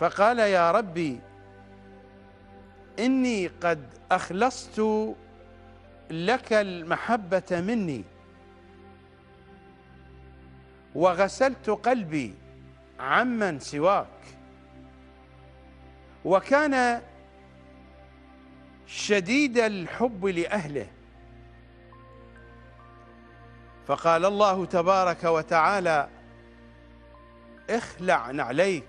فقال يا ربي إني قد أخلصت لك المحبة مني وغسلت قلبي عمن سواك وكان شديد الحب لأهله فقال الله تبارك وتعالى اخلع نعليك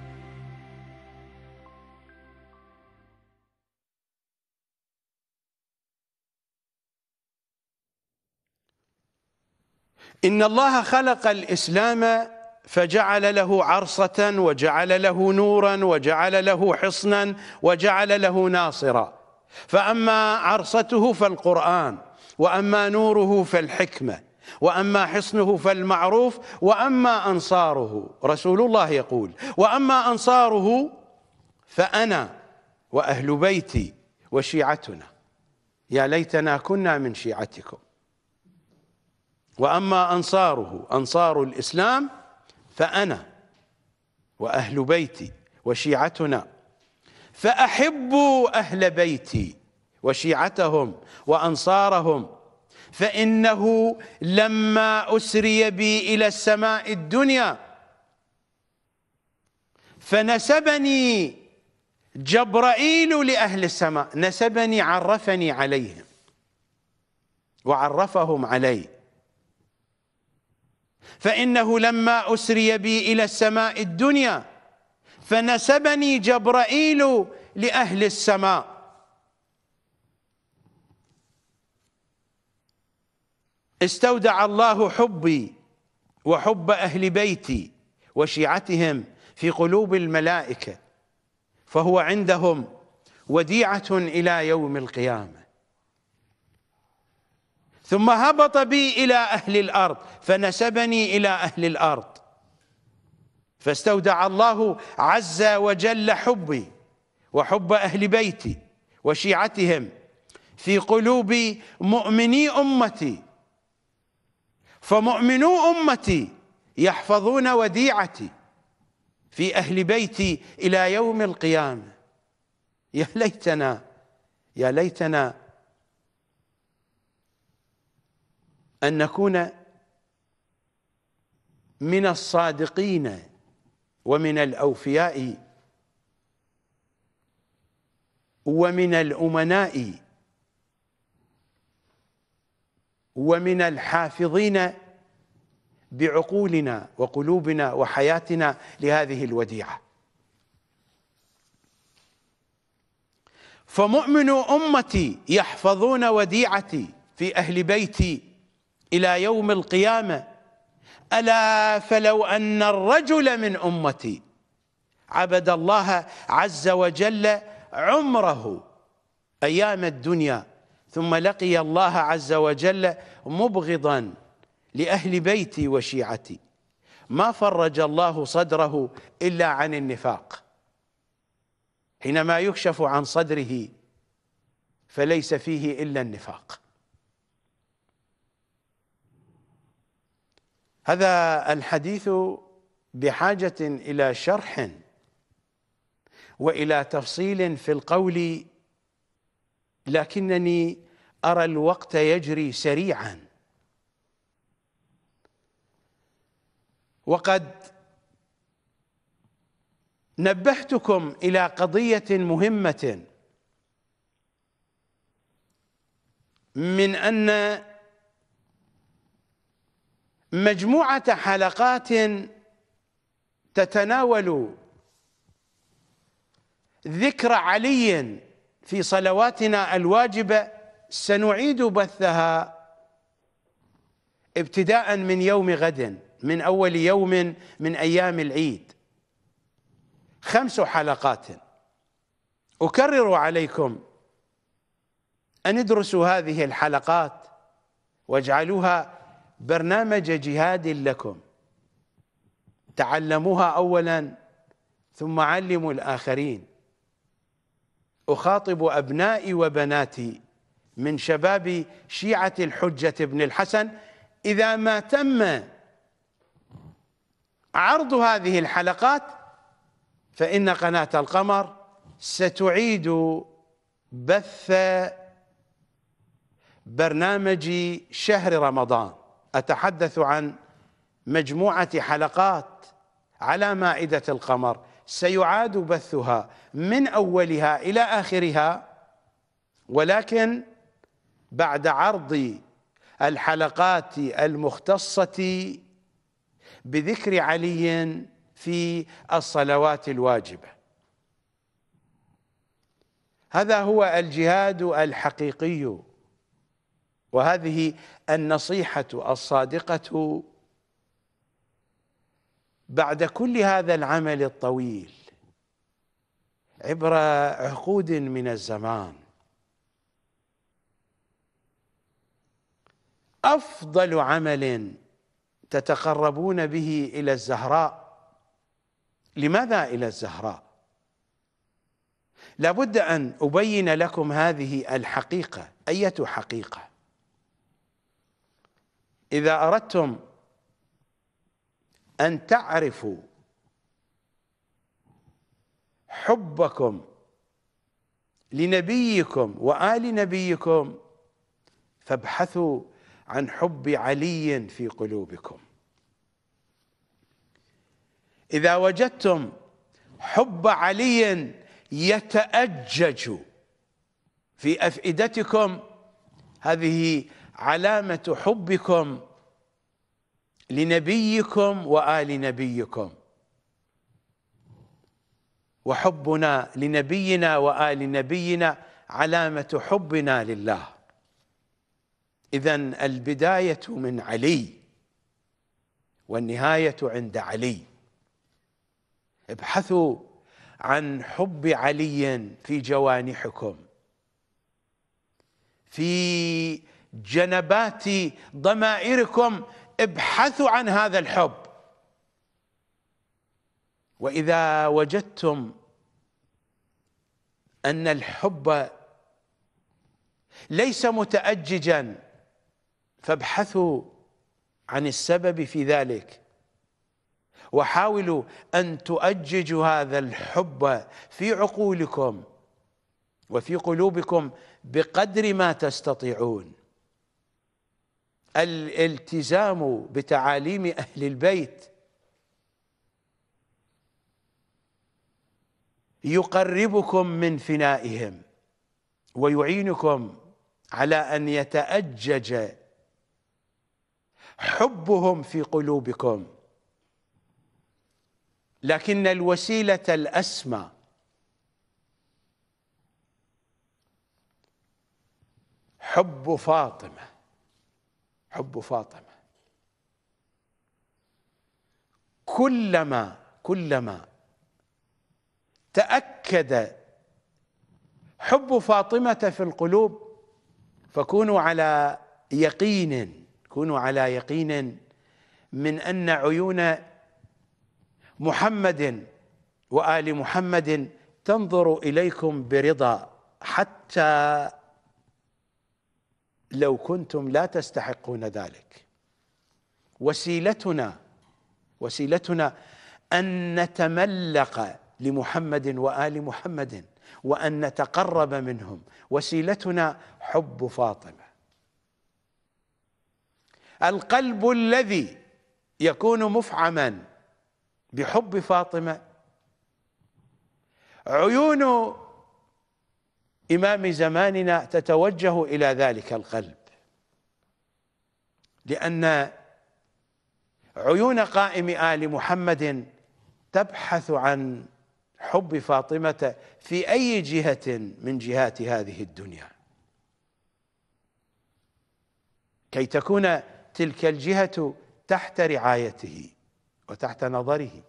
إن الله خلق الإسلام فجعل له عرصة وجعل له نورا وجعل له حصنا وجعل له ناصرا فأما عرصته فالقرآن وأما نوره فالحكمة وأما حصنه فالمعروف وأما أنصاره رسول الله يقول وأما أنصاره فأنا وأهل بيتي وشيعتنا يا ليتنا كنا من شيعتكم واما انصاره انصار الاسلام فانا واهل بيتي وشيعتنا فاحبوا اهل بيتي وشيعتهم وانصارهم فانه لما اسري بي الى السماء الدنيا فنسبني جبرائيل لاهل السماء نسبني عرفني عليهم وعرفهم علي فإنه لما أسري بي إلى السماء الدنيا فنسبني جبرائيل لأهل السماء استودع الله حبي وحب أهل بيتي وشيعتهم في قلوب الملائكة فهو عندهم وديعة إلى يوم القيامة ثم هبط بي إلى أهل الأرض فنسبني إلى أهل الأرض فاستودع الله عز وجل حبي وحب أهل بيتي وشيعتهم في قلوب مؤمني أمتي فمؤمنو أمتي يحفظون وديعتي في أهل بيتي إلى يوم القيامة يا ليتنا يا ليتنا أن نكون من الصادقين ومن الأوفياء ومن الأمناء ومن الحافظين بعقولنا وقلوبنا وحياتنا لهذه الوديعة فمؤمن أمتي يحفظون وديعتي في أهل بيتي إلى يوم القيامة ألا فلو أن الرجل من أمتي عبد الله عز وجل عمره أيام الدنيا ثم لقي الله عز وجل مبغضا لأهل بيتي وشيعتي ما فرج الله صدره إلا عن النفاق حينما يكشف عن صدره فليس فيه إلا النفاق هذا الحديث بحاجة إلى شرح وإلى تفصيل في القول لكنني أرى الوقت يجري سريعا وقد نبهتكم إلى قضية مهمة من أن مجموعة حلقات تتناول ذكر علي في صلواتنا الواجبة سنعيد بثها ابتداء من يوم غد من أول يوم من أيام العيد خمس حلقات أكرر عليكم أن ادرسوا هذه الحلقات واجعلوها برنامج جهاد لكم تعلموها اولا ثم علموا الاخرين اخاطب ابنائي وبناتي من شباب شيعه الحجه بن الحسن اذا ما تم عرض هذه الحلقات فان قناه القمر ستعيد بث برنامج شهر رمضان أتحدث عن مجموعة حلقات على مائدة القمر سيعاد بثها من أولها إلى آخرها ولكن بعد عرض الحلقات المختصة بذكر علي في الصلوات الواجبة هذا هو الجهاد الحقيقي وهذه النصيحة الصادقة بعد كل هذا العمل الطويل عبر عقود من الزمان أفضل عمل تتقربون به إلى الزهراء لماذا إلى الزهراء؟ لابد أن أبين لكم هذه الحقيقة أية حقيقة إذا أردتم أن تعرفوا حبكم لنبيكم وآل نبيكم فابحثوا عن حب علي في قلوبكم إذا وجدتم حب علي يتأجج في أفئدتكم هذه علامة حبكم لنبيكم وآل نبيكم وحبنا لنبينا وآل نبينا علامة حبنا لله إذا البداية من علي والنهاية عند علي ابحثوا عن حب علي في جوانحكم في جنبات ضمائركم ابحثوا عن هذا الحب واذا وجدتم ان الحب ليس متاججا فابحثوا عن السبب في ذلك وحاولوا ان تؤججوا هذا الحب في عقولكم وفي قلوبكم بقدر ما تستطيعون الالتزام بتعاليم أهل البيت يقربكم من فنائهم ويعينكم على أن يتأجج حبهم في قلوبكم لكن الوسيلة الأسمى حب فاطمه حب فاطمة كلما كلما تأكد حب فاطمة في القلوب فكونوا على يقين كونوا على يقين من أن عيون محمد وآل محمد تنظر إليكم برضا حتى لو كنتم لا تستحقون ذلك وسيلتنا وسيلتنا أن نتملق لمحمد وآل محمد وأن نتقرب منهم وسيلتنا حب فاطمة القلب الذي يكون مفعما بحب فاطمة عيون إمام زماننا تتوجه إلى ذلك القلب لأن عيون قائم آل محمد تبحث عن حب فاطمة في أي جهة من جهات هذه الدنيا كي تكون تلك الجهة تحت رعايته وتحت نظره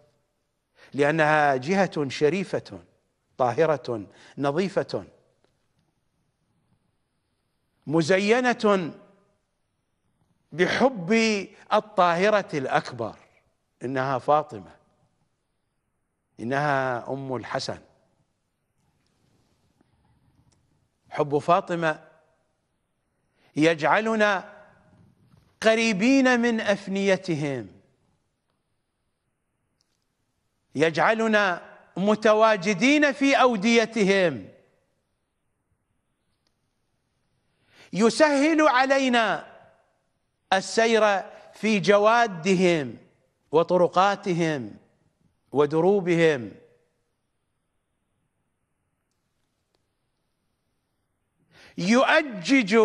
لأنها جهة شريفة طاهرة نظيفة مزينه بحب الطاهره الاكبر انها فاطمه انها ام الحسن حب فاطمه يجعلنا قريبين من افنيتهم يجعلنا متواجدين في اوديتهم يسهل علينا السير في جوادهم وطرقاتهم ودروبهم يؤجج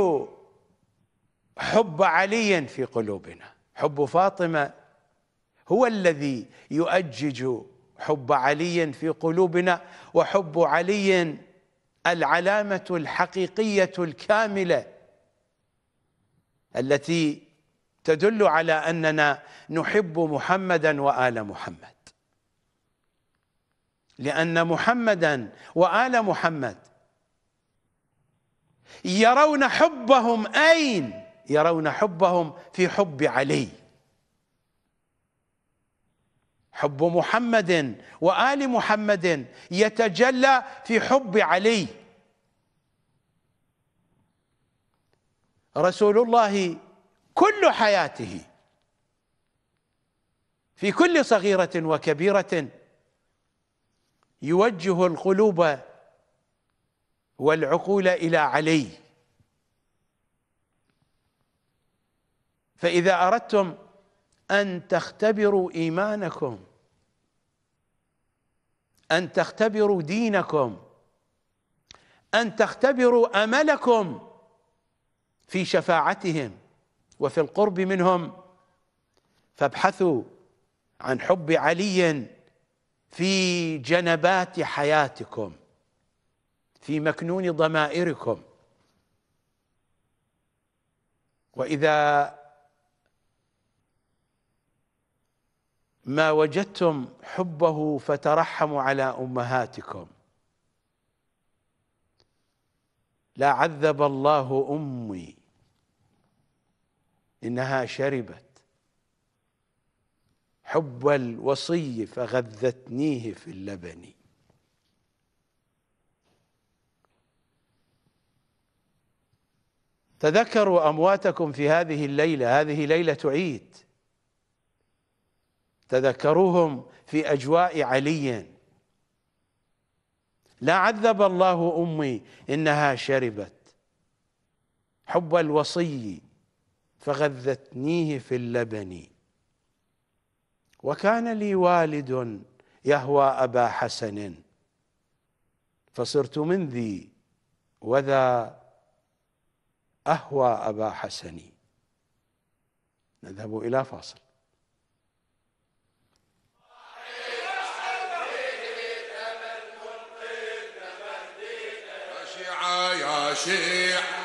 حب علي في قلوبنا حب فاطمة هو الذي يؤجج حب علي في قلوبنا وحب علي العلامة الحقيقية الكاملة التي تدل على أننا نحب محمدا وآل محمد لأن محمدا وآل محمد يرون حبهم أين يرون حبهم في حب علي حب محمد وآل محمد يتجلى في حب علي رسول الله كل حياته في كل صغيرة وكبيرة يوجه القلوب والعقول إلى علي فإذا أردتم أن تختبروا إيمانكم أن تختبروا دينكم أن تختبروا أملكم في شفاعتهم وفي القرب منهم فابحثوا عن حب علي في جنبات حياتكم في مكنون ضمائركم واذا ما وجدتم حبه فترحموا على امهاتكم لا عذب الله امي إنها شربت حب الوصي فغذتنيه في اللبن تذكروا أمواتكم في هذه الليلة هذه ليلة عيد تذكروهم في أجواء علي لا عذب الله أمي إنها شربت حب الوصي فغذتنيه في اللبن وكان لي والد يهوى أبا حسن فصرت من ذي وذا أهوى أبا حسن نذهب إلى فاصل يا شيعة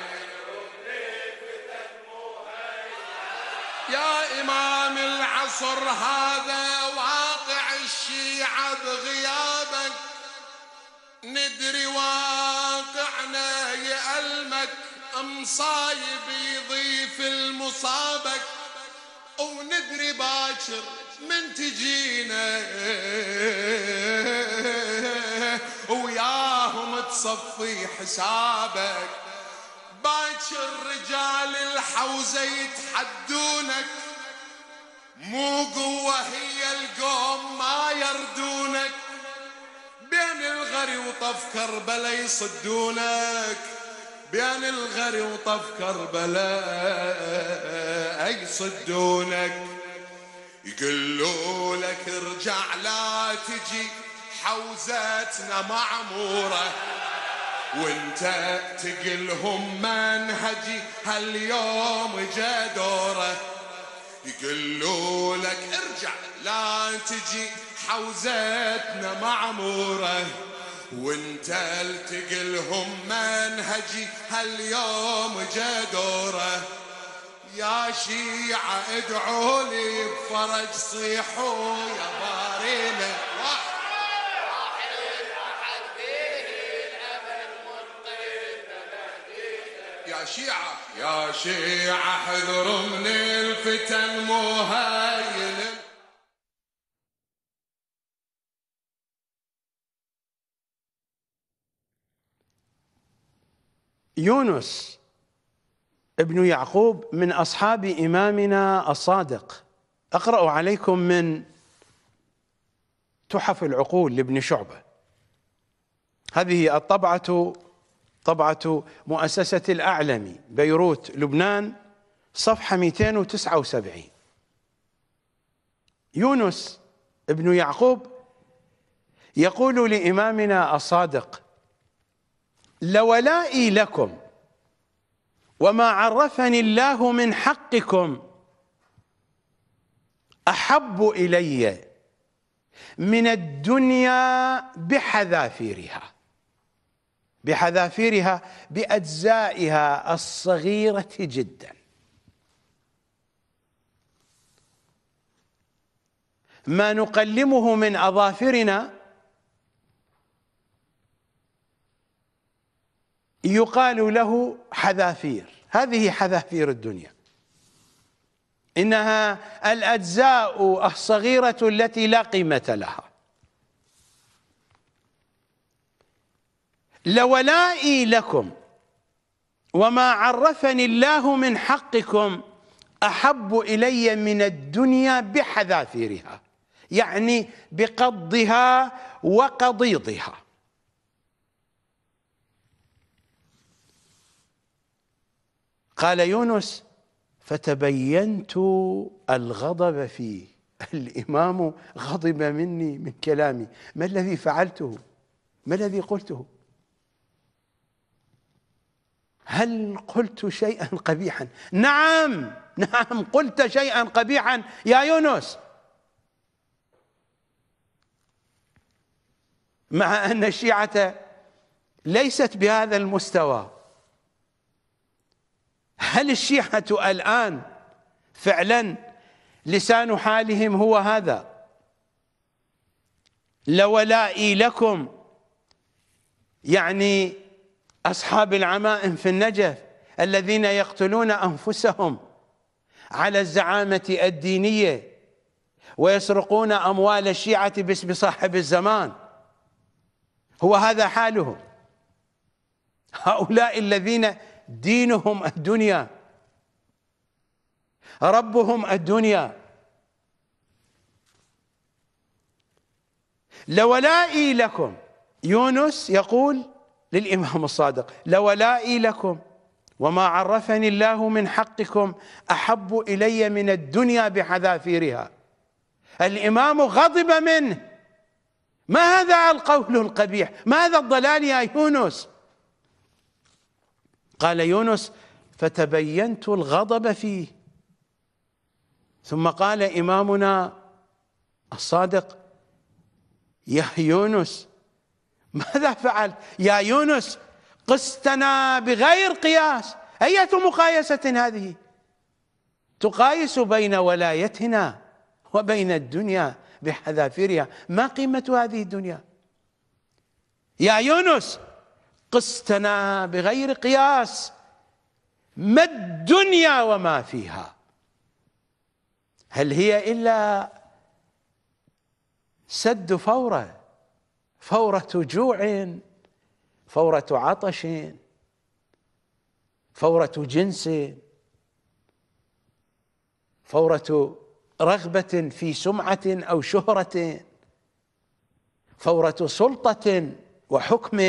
يا إمام العصر هذا واقع الشيعة بغيابك ندري واقعنا يألمك مصايب يضيف المصابك وندري باكر من تجينا وياهم تصفي حسابك باكر رجال الحوزة يتحدونك مو قوة هي القوم ما يردونك بين الغري وطف كربلا يصدونك بين الغري وطف كربلا يصدونك يقولوا لك ارجع لا تجي حوزتنا معموره وانت تقلهم منهجي هاليوم جا دوره يقولوا لك ارجع لا تجي حوزتنا معموره وانت تقلهم منهجي هاليوم جا دوره يا شيعة ادعوا لي بفرج صيحوا يا بارينه شيعة يا شيعة حذروا من الفتن مهين يونس ابن يعقوب من أصحاب إمامنا الصادق أقرأ عليكم من تحف العقول لابن شعبة هذه الطبعة طبعة مؤسسة الأعلمي بيروت لبنان صفحة 279 يونس ابن يعقوب يقول لإمامنا الصادق لولائي لكم وما عرفني الله من حقكم أحب إلي من الدنيا بحذافيرها بحذافيرها باجزائها الصغيره جدا ما نقلمه من اظافرنا يقال له حذافير هذه حذافير الدنيا انها الاجزاء الصغيره التي لا قيمه لها لولائي لكم وما عرفني الله من حقكم أحب إلي من الدنيا بحذافيرها يعني بقضها وقضيضها قال يونس فتبينت الغضب فيه الإمام غضب مني من كلامي ما الذي فعلته ما الذي قلته هل قلت شيئا قبيحا نعم نعم قلت شيئا قبيحا يا يونس مع أن الشيعة ليست بهذا المستوى هل الشيعة الآن فعلا لسان حالهم هو هذا لولائي لكم يعني أصحاب العمائم في النجف الذين يقتلون أنفسهم على الزعامة الدينية ويسرقون أموال الشيعة باسم صاحب الزمان هو هذا حالهم هؤلاء الذين دينهم الدنيا ربهم الدنيا لولائي لكم يونس يقول للإمام الصادق لولائي لكم وما عرفني الله من حقكم أحب إلي من الدنيا بحذافيرها الإمام غضب منه ما هذا القول القبيح ما هذا الضلال يا يونس قال يونس فتبينت الغضب فيه ثم قال إمامنا الصادق يا يونس ماذا فعل يا يونس قستنا بغير قياس أية مقايسة هذه تقايس بين ولايتنا وبين الدنيا بحذافيرها ما قيمة هذه الدنيا يا يونس قستنا بغير قياس ما الدنيا وما فيها هل هي إلا سد فوره فورة جوع فورة عطش فورة جنس فورة رغبة في سمعة أو شهرة فورة سلطة وحكم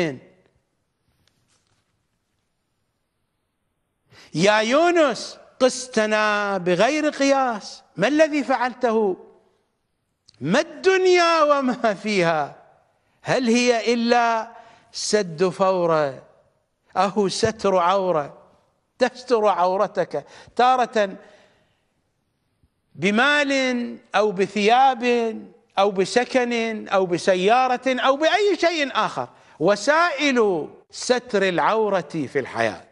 يا يونس قستنا بغير قياس ما الذي فعلته ما الدنيا وما فيها هل هي إلا سد فورة أهو ستر عورة تستر عورتك تارة بمال أو بثياب أو بسكن أو بسيارة أو بأي شيء آخر وسائل ستر العورة في الحياة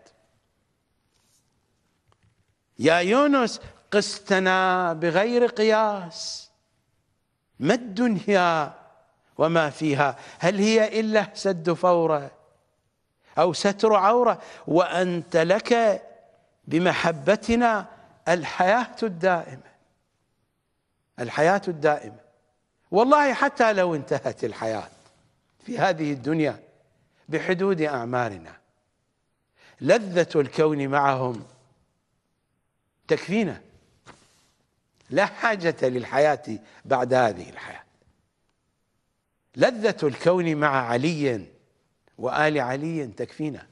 يا يونس قستنا بغير قياس ما الدنيا وما فيها هل هي إلا سد فورة أو ستر عورة وأنت لك بمحبتنا الحياة الدائمة الحياة الدائمة والله حتى لو انتهت الحياة في هذه الدنيا بحدود أعمارنا لذة الكون معهم تكفينا لا حاجة للحياة بعد هذه الحياة لذة الكون مع علي وآل علي تكفينا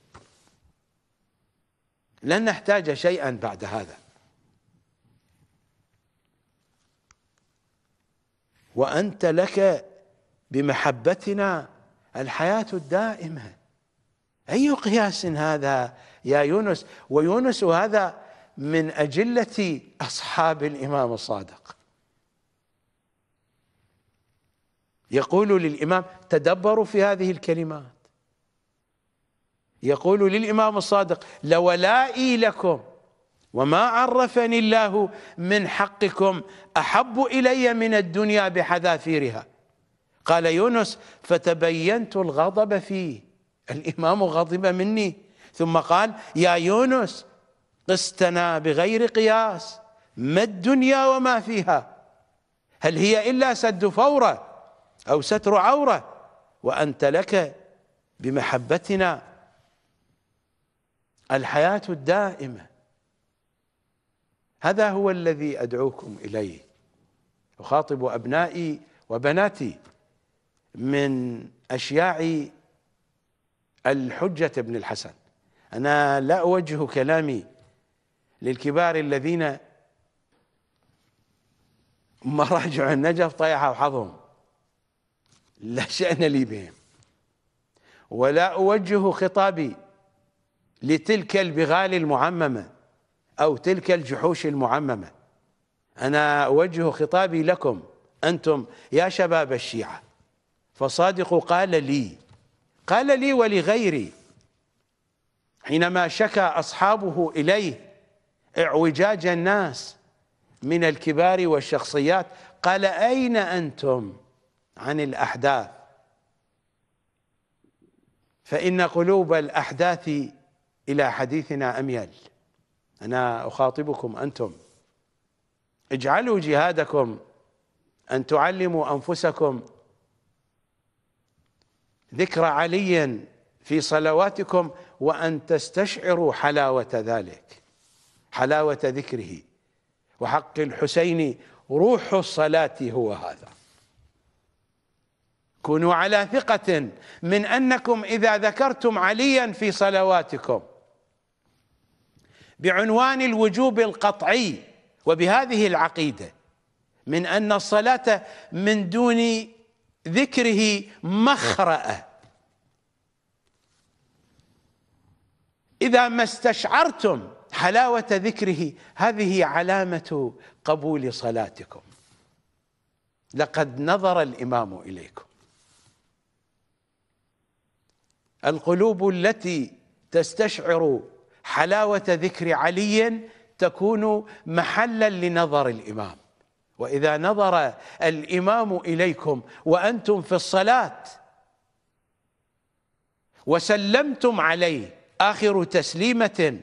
لن نحتاج شيئا بعد هذا وأنت لك بمحبتنا الحياة الدائمة أي قياس هذا يا يونس ويونس هذا من أجلة أصحاب الإمام الصادق يقول للإمام تدبروا في هذه الكلمات يقول للإمام الصادق لولائي لكم وما عرفني الله من حقكم أحب إلي من الدنيا بحذافيرها قال يونس فتبينت الغضب فيه الإمام غضب مني ثم قال يا يونس قستنا بغير قياس ما الدنيا وما فيها هل هي إلا سد فورة أو ستر عورة وأنت لك بمحبتنا الحياة الدائمة هذا هو الذي أدعوكم إليه أخاطب أبنائي وبناتي من أشياع الحجة ابن الحسن أنا لا أوجه كلامي للكبار الذين مراجع النجف طيح حظهم لا شأن لي بهم ولا أوجه خطابي لتلك البغال المعممة أو تلك الجحوش المعممة أنا أوجه خطابي لكم أنتم يا شباب الشيعة فصادق قال لي قال لي ولغيري حينما شكى أصحابه إليه اعوجاج الناس من الكبار والشخصيات قال أين أنتم؟ عن الأحداث فإن قلوب الأحداث إلى حديثنا أميل أنا أخاطبكم أنتم اجعلوا جهادكم أن تعلموا أنفسكم ذكر علي في صلواتكم وأن تستشعروا حلاوة ذلك حلاوة ذكره وحق الحسين روح الصلاة هو هذا كونوا على ثقة من أنكم إذا ذكرتم عليا في صلواتكم بعنوان الوجوب القطعي وبهذه العقيدة من أن الصلاة من دون ذكره مخرأة إذا ما استشعرتم حلاوة ذكره هذه علامة قبول صلاتكم لقد نظر الإمام إليكم القلوب التي تستشعر حلاوة ذكر علي تكون محلا لنظر الإمام وإذا نظر الإمام إليكم وأنتم في الصلاة وسلمتم عليه آخر تسليمة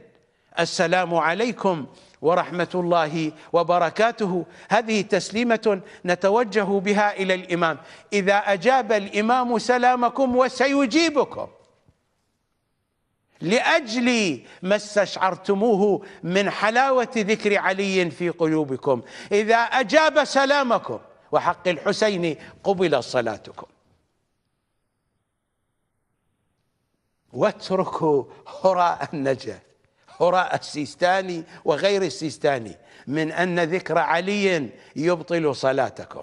السلام عليكم ورحمة الله وبركاته هذه تسليمة نتوجه بها إلى الإمام إذا أجاب الإمام سلامكم وسيجيبكم لاجلي ما استشعرتموه من حلاوه ذكر علي في قلوبكم اذا اجاب سلامكم وحق الحسين قبل صلاتكم واتركوا هراء النجا هراء السيستاني وغير السيستاني من ان ذكر علي يبطل صلاتكم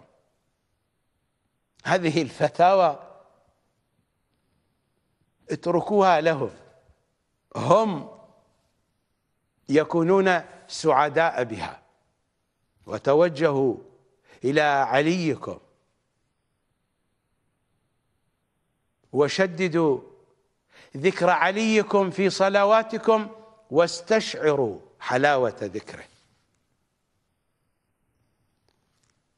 هذه الفتاوى اتركوها لهم هم يكونون سعداء بها وتوجهوا إلى عليكم وشددوا ذكر عليكم في صلواتكم واستشعروا حلاوة ذكره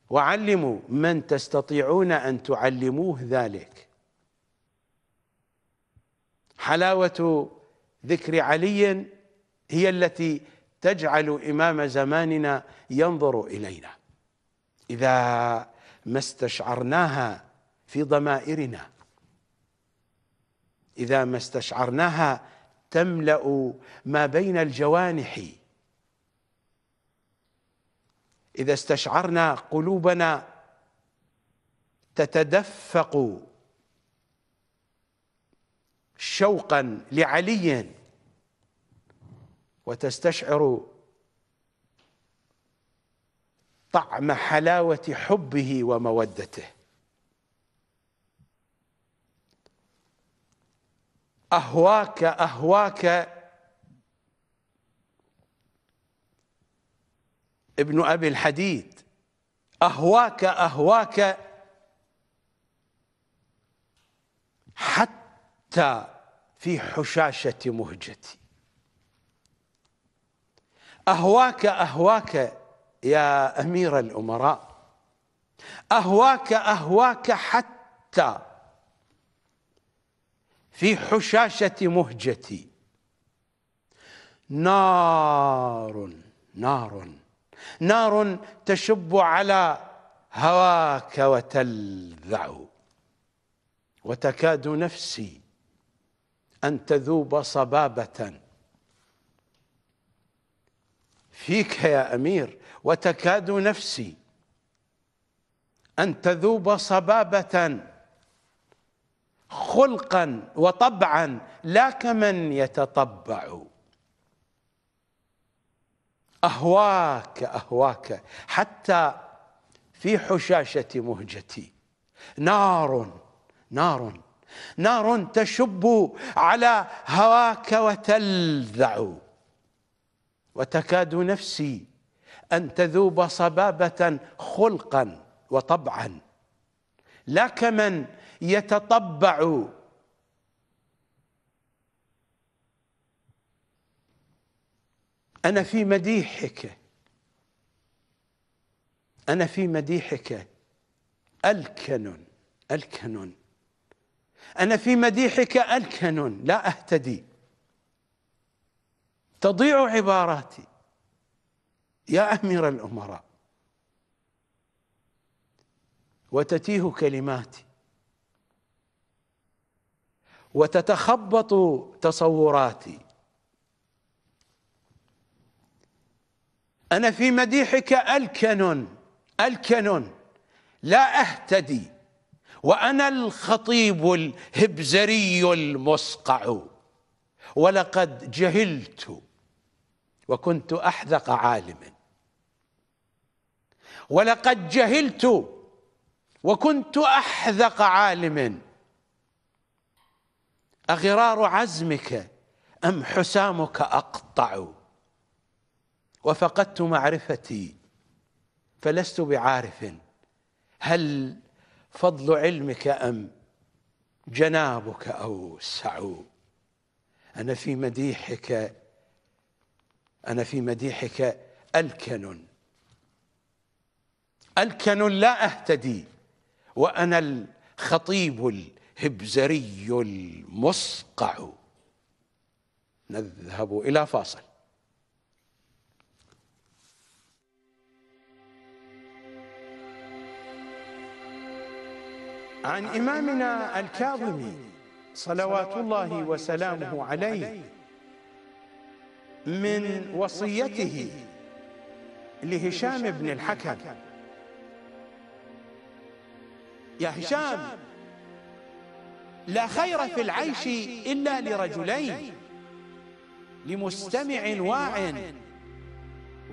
وعلموا من تستطيعون أن تعلموه ذلك حلاوة ذكر علي هي التي تجعل إمام زماننا ينظر إلينا إذا ما استشعرناها في ضمائرنا إذا ما استشعرناها تملأ ما بين الجوانح إذا استشعرنا قلوبنا تتدفق شوقا لعلي وتستشعر طعم حلاوه حبه ومودته اهواك اهواك ابن ابي الحديد اهواك اهواك حتى في حشاشه مهجتي أهواك أهواك يا أمير الأمراء أهواك أهواك حتى في حشاشة مهجتي نار نار نار تشب على هواك وتلذع وتكاد نفسي أن تذوب صبابةً فيك يا امير وتكاد نفسي ان تذوب صبابه خلقا وطبعا لا كمن يتطبع اهواك اهواك حتى في حشاشه مهجتي نار نار نار تشب على هواك وتلذع وتكاد نفسي أن تذوب صبابة خلقا وطبعا لا كمن يتطبع أنا في مديحك أنا في مديحك ألكن ألكن أنا في مديحك ألكن لا أهتدي تضيع عباراتي يا امير الامراء وتتيه كلماتي وتتخبط تصوراتي انا في مديحك الكن الكن لا اهتدي وانا الخطيب الهبزري المصقع ولقد جهلت وكنت احذق عالم ولقد جهلت وكنت احذق عالم اغرار عزمك ام حسامك اقطع وفقدت معرفتي فلست بعارف هل فضل علمك ام جنابك اوسع انا في مديحك أنا في مديحك ألكن ألكن لا أهتدي وأنا الخطيب الهبزري المصقع نذهب إلى فاصل عن إمامنا الكاظمي صلوات الله وسلامه عليه من وصيته لهشام بن الحكم يا هشام لا خير في العيش إلا لرجلين لمستمع واع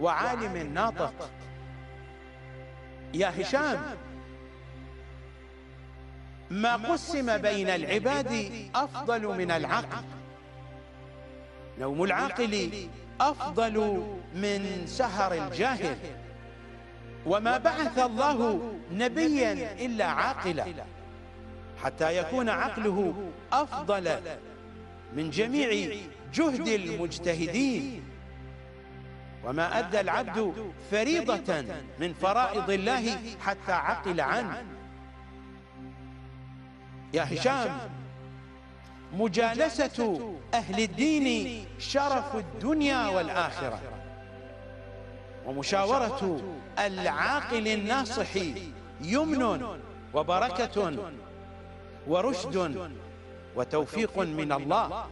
وعالم ناطق يا هشام ما قسم بين العباد أفضل من العقل نوم العاقل أفضل من سهر الجاهل وما بعث الله نبيا إلا عاقلا حتى يكون عقله أفضل من جميع جهد المجتهدين وما أدى العبد فريضة من فرائض الله حتى عقل عنه يا هشام مجالسة أهل الدين شرف الدنيا والآخرة ومشاورة العاقل الناصح يمن وبركة ورشد وتوفيق من الله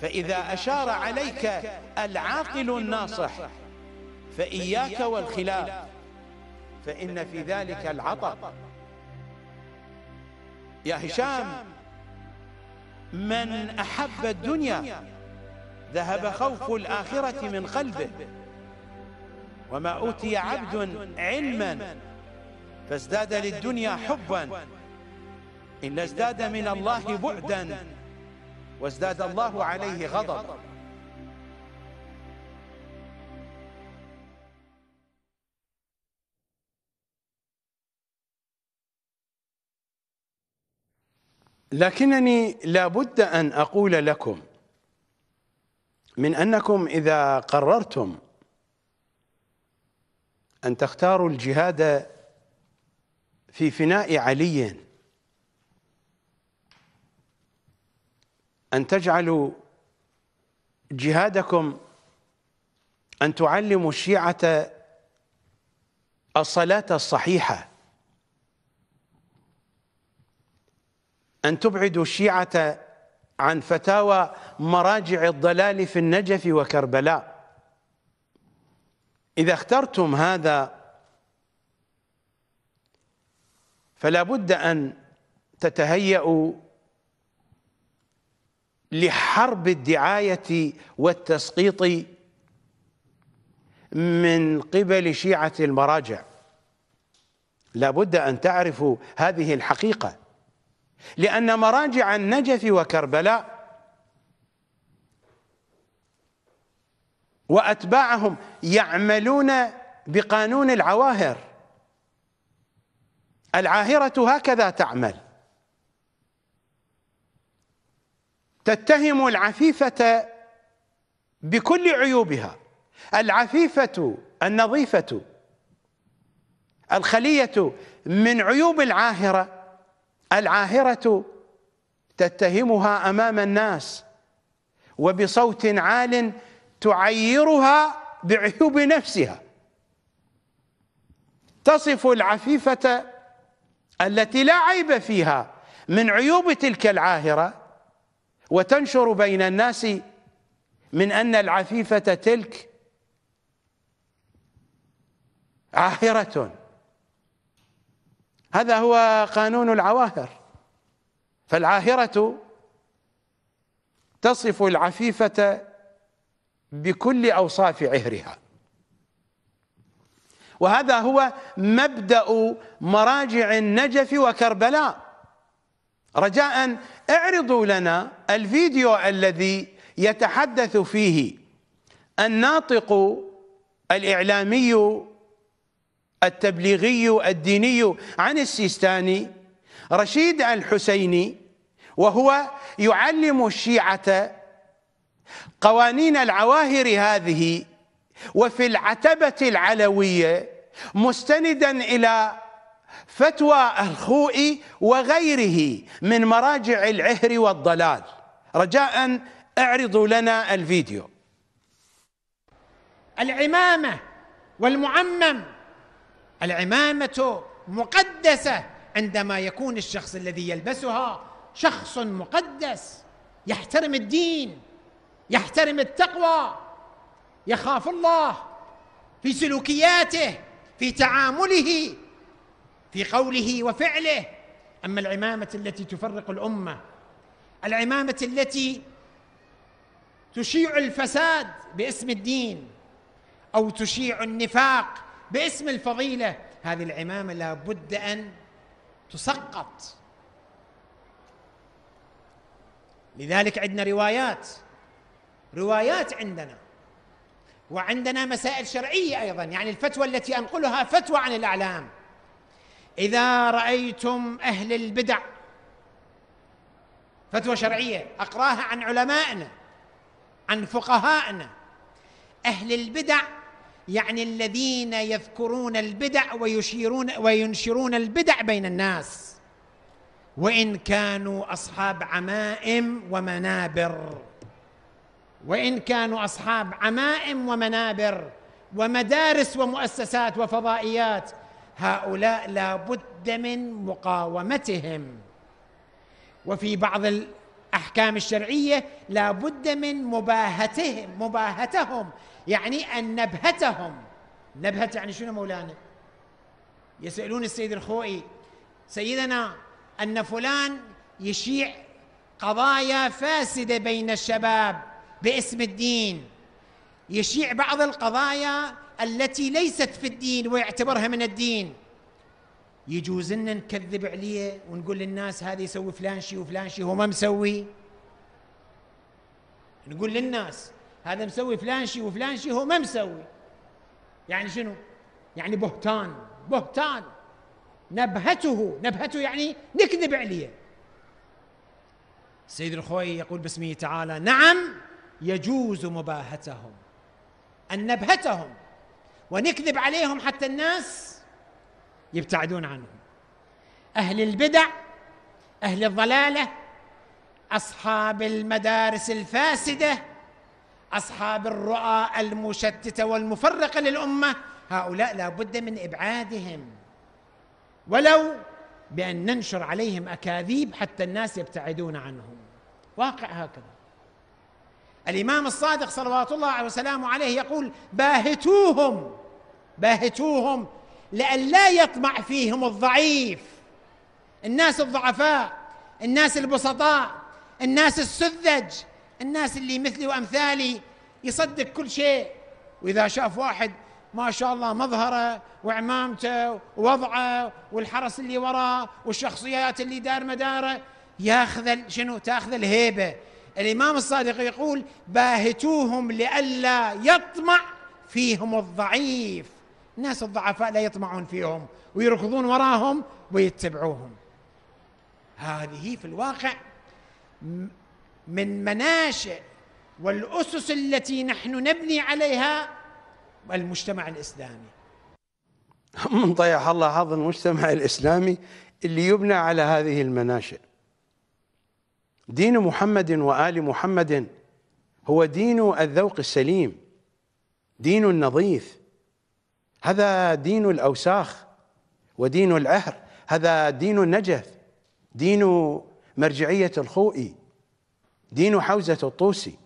فإذا أشار عليك العاقل الناصح فإياك والخلاف فإن في ذلك العطب يا هشام من أحب الدنيا ذهب خوف الآخرة من قلبه وما أوتي عبد علما فازداد للدنيا حبا إلا ازداد من الله بعدا وازداد الله عليه غضب لكنني لابد أن أقول لكم من أنكم إذا قررتم أن تختاروا الجهاد في فناء علي أن تجعلوا جهادكم أن تعلموا الشيعة الصلاة الصحيحة أن تبعدوا الشيعة عن فتاوى مراجع الضلال في النجف وكربلاء إذا اخترتم هذا فلا بد أن تتهيأوا لحرب الدعاية والتسقيط من قبل شيعة المراجع لا بد أن تعرفوا هذه الحقيقة لأن مراجع النجف وكربلاء وأتباعهم يعملون بقانون العواهر العاهرة هكذا تعمل تتهم العفيفة بكل عيوبها العفيفة النظيفة الخلية من عيوب العاهرة العاهرة تتهمها أمام الناس وبصوت عال تعيرها بعيوب نفسها تصف العفيفة التي لا عيب فيها من عيوب تلك العاهرة وتنشر بين الناس من أن العفيفة تلك عاهرة هذا هو قانون العواهر فالعاهرة تصف العفيفة بكل أوصاف عهرها وهذا هو مبدأ مراجع النجف وكربلاء رجاء اعرضوا لنا الفيديو الذي يتحدث فيه الناطق الإعلامي التبليغي الديني عن السيستاني رشيد الحسيني وهو يعلم الشيعة قوانين العواهر هذه وفي العتبة العلوية مستندا إلى فتوى الخوئي وغيره من مراجع العهر والضلال رجاء اعرضوا لنا الفيديو العمامة والمعمم العمامه مقدسه عندما يكون الشخص الذي يلبسها شخص مقدس يحترم الدين يحترم التقوى يخاف الله في سلوكياته في تعامله في قوله وفعله اما العمامه التي تفرق الامه العمامه التي تشيع الفساد باسم الدين او تشيع النفاق باسم الفضيلة هذه العمامة لابد أن تسقط لذلك عندنا روايات روايات عندنا وعندنا مسائل شرعية أيضا يعني الفتوى التي أنقلها فتوى عن الأعلام إذا رأيتم أهل البدع فتوى شرعية أقراها عن علمائنا عن فقهائنا أهل البدع يعني الذين يذكرون البدع ويشيرون وينشرون البدع بين الناس وان كانوا اصحاب عمائم ومنابر وان كانوا اصحاب عمائم ومنابر ومدارس ومؤسسات وفضائيات هؤلاء لا بد من مقاومتهم وفي بعض الاحكام الشرعيه لا بد من مباهتهم مباهتهم يعني أن نبهتهم نبهة يعني شنو مولانا يسألون السيد الخوئي سيدنا أن فلان يشيع قضايا فاسدة بين الشباب باسم الدين يشيع بعض القضايا التي ليست في الدين ويعتبرها من الدين يجوز لنا نكذب عليه ونقول للناس هذا يسوي فلان شيء وفلان شيء هو ما مسوي نقول للناس هذا مسوي فلان شيء وفلان شيء هو ما مسوي يعني شنو يعني بهتان بهتان نبهته نبهته يعني نكذب عليه سيد الخوي يقول باسمه تعالى نعم يجوز مباهتهم أن نبهتهم ونكذب عليهم حتى الناس يبتعدون عنهم أهل البدع أهل الضلالة أصحاب المدارس الفاسدة أصحاب الرؤى المشتتة والمفرقة للأمة هؤلاء لا بد من إبعادهم ولو بأن ننشر عليهم أكاذيب حتى الناس يبتعدون عنهم واقع هكذا الإمام الصادق صلوات الله عليه وسلامه عليه يقول باهتوهم باهتوهم لئلا يطمع فيهم الضعيف الناس الضعفاء الناس البسطاء الناس السذج الناس اللي مثلي وامثالي يصدق كل شيء واذا شاف واحد ما شاء الله مظهره وعمامته ووضعه والحرس اللي وراه والشخصيات اللي دار مداره ياخذ شنو تاخذ الهيبه الامام الصادق يقول باهتوهم لئلا يطمع فيهم الضعيف الناس الضعفاء لا يطمعون فيهم ويركضون وراهم ويتبعوهم هذه في الواقع من مناشئ والاسس التي نحن نبني عليها المجتمع الاسلامي. من طيح الله حظ المجتمع الاسلامي اللي يبنى على هذه المناشئ. دين محمد وال محمد هو دين الذوق السليم. دين النظيف. هذا دين الاوساخ ودين العهر، هذا دين النجف، دين مرجعيه الخوئي. دين حوزة الطوسي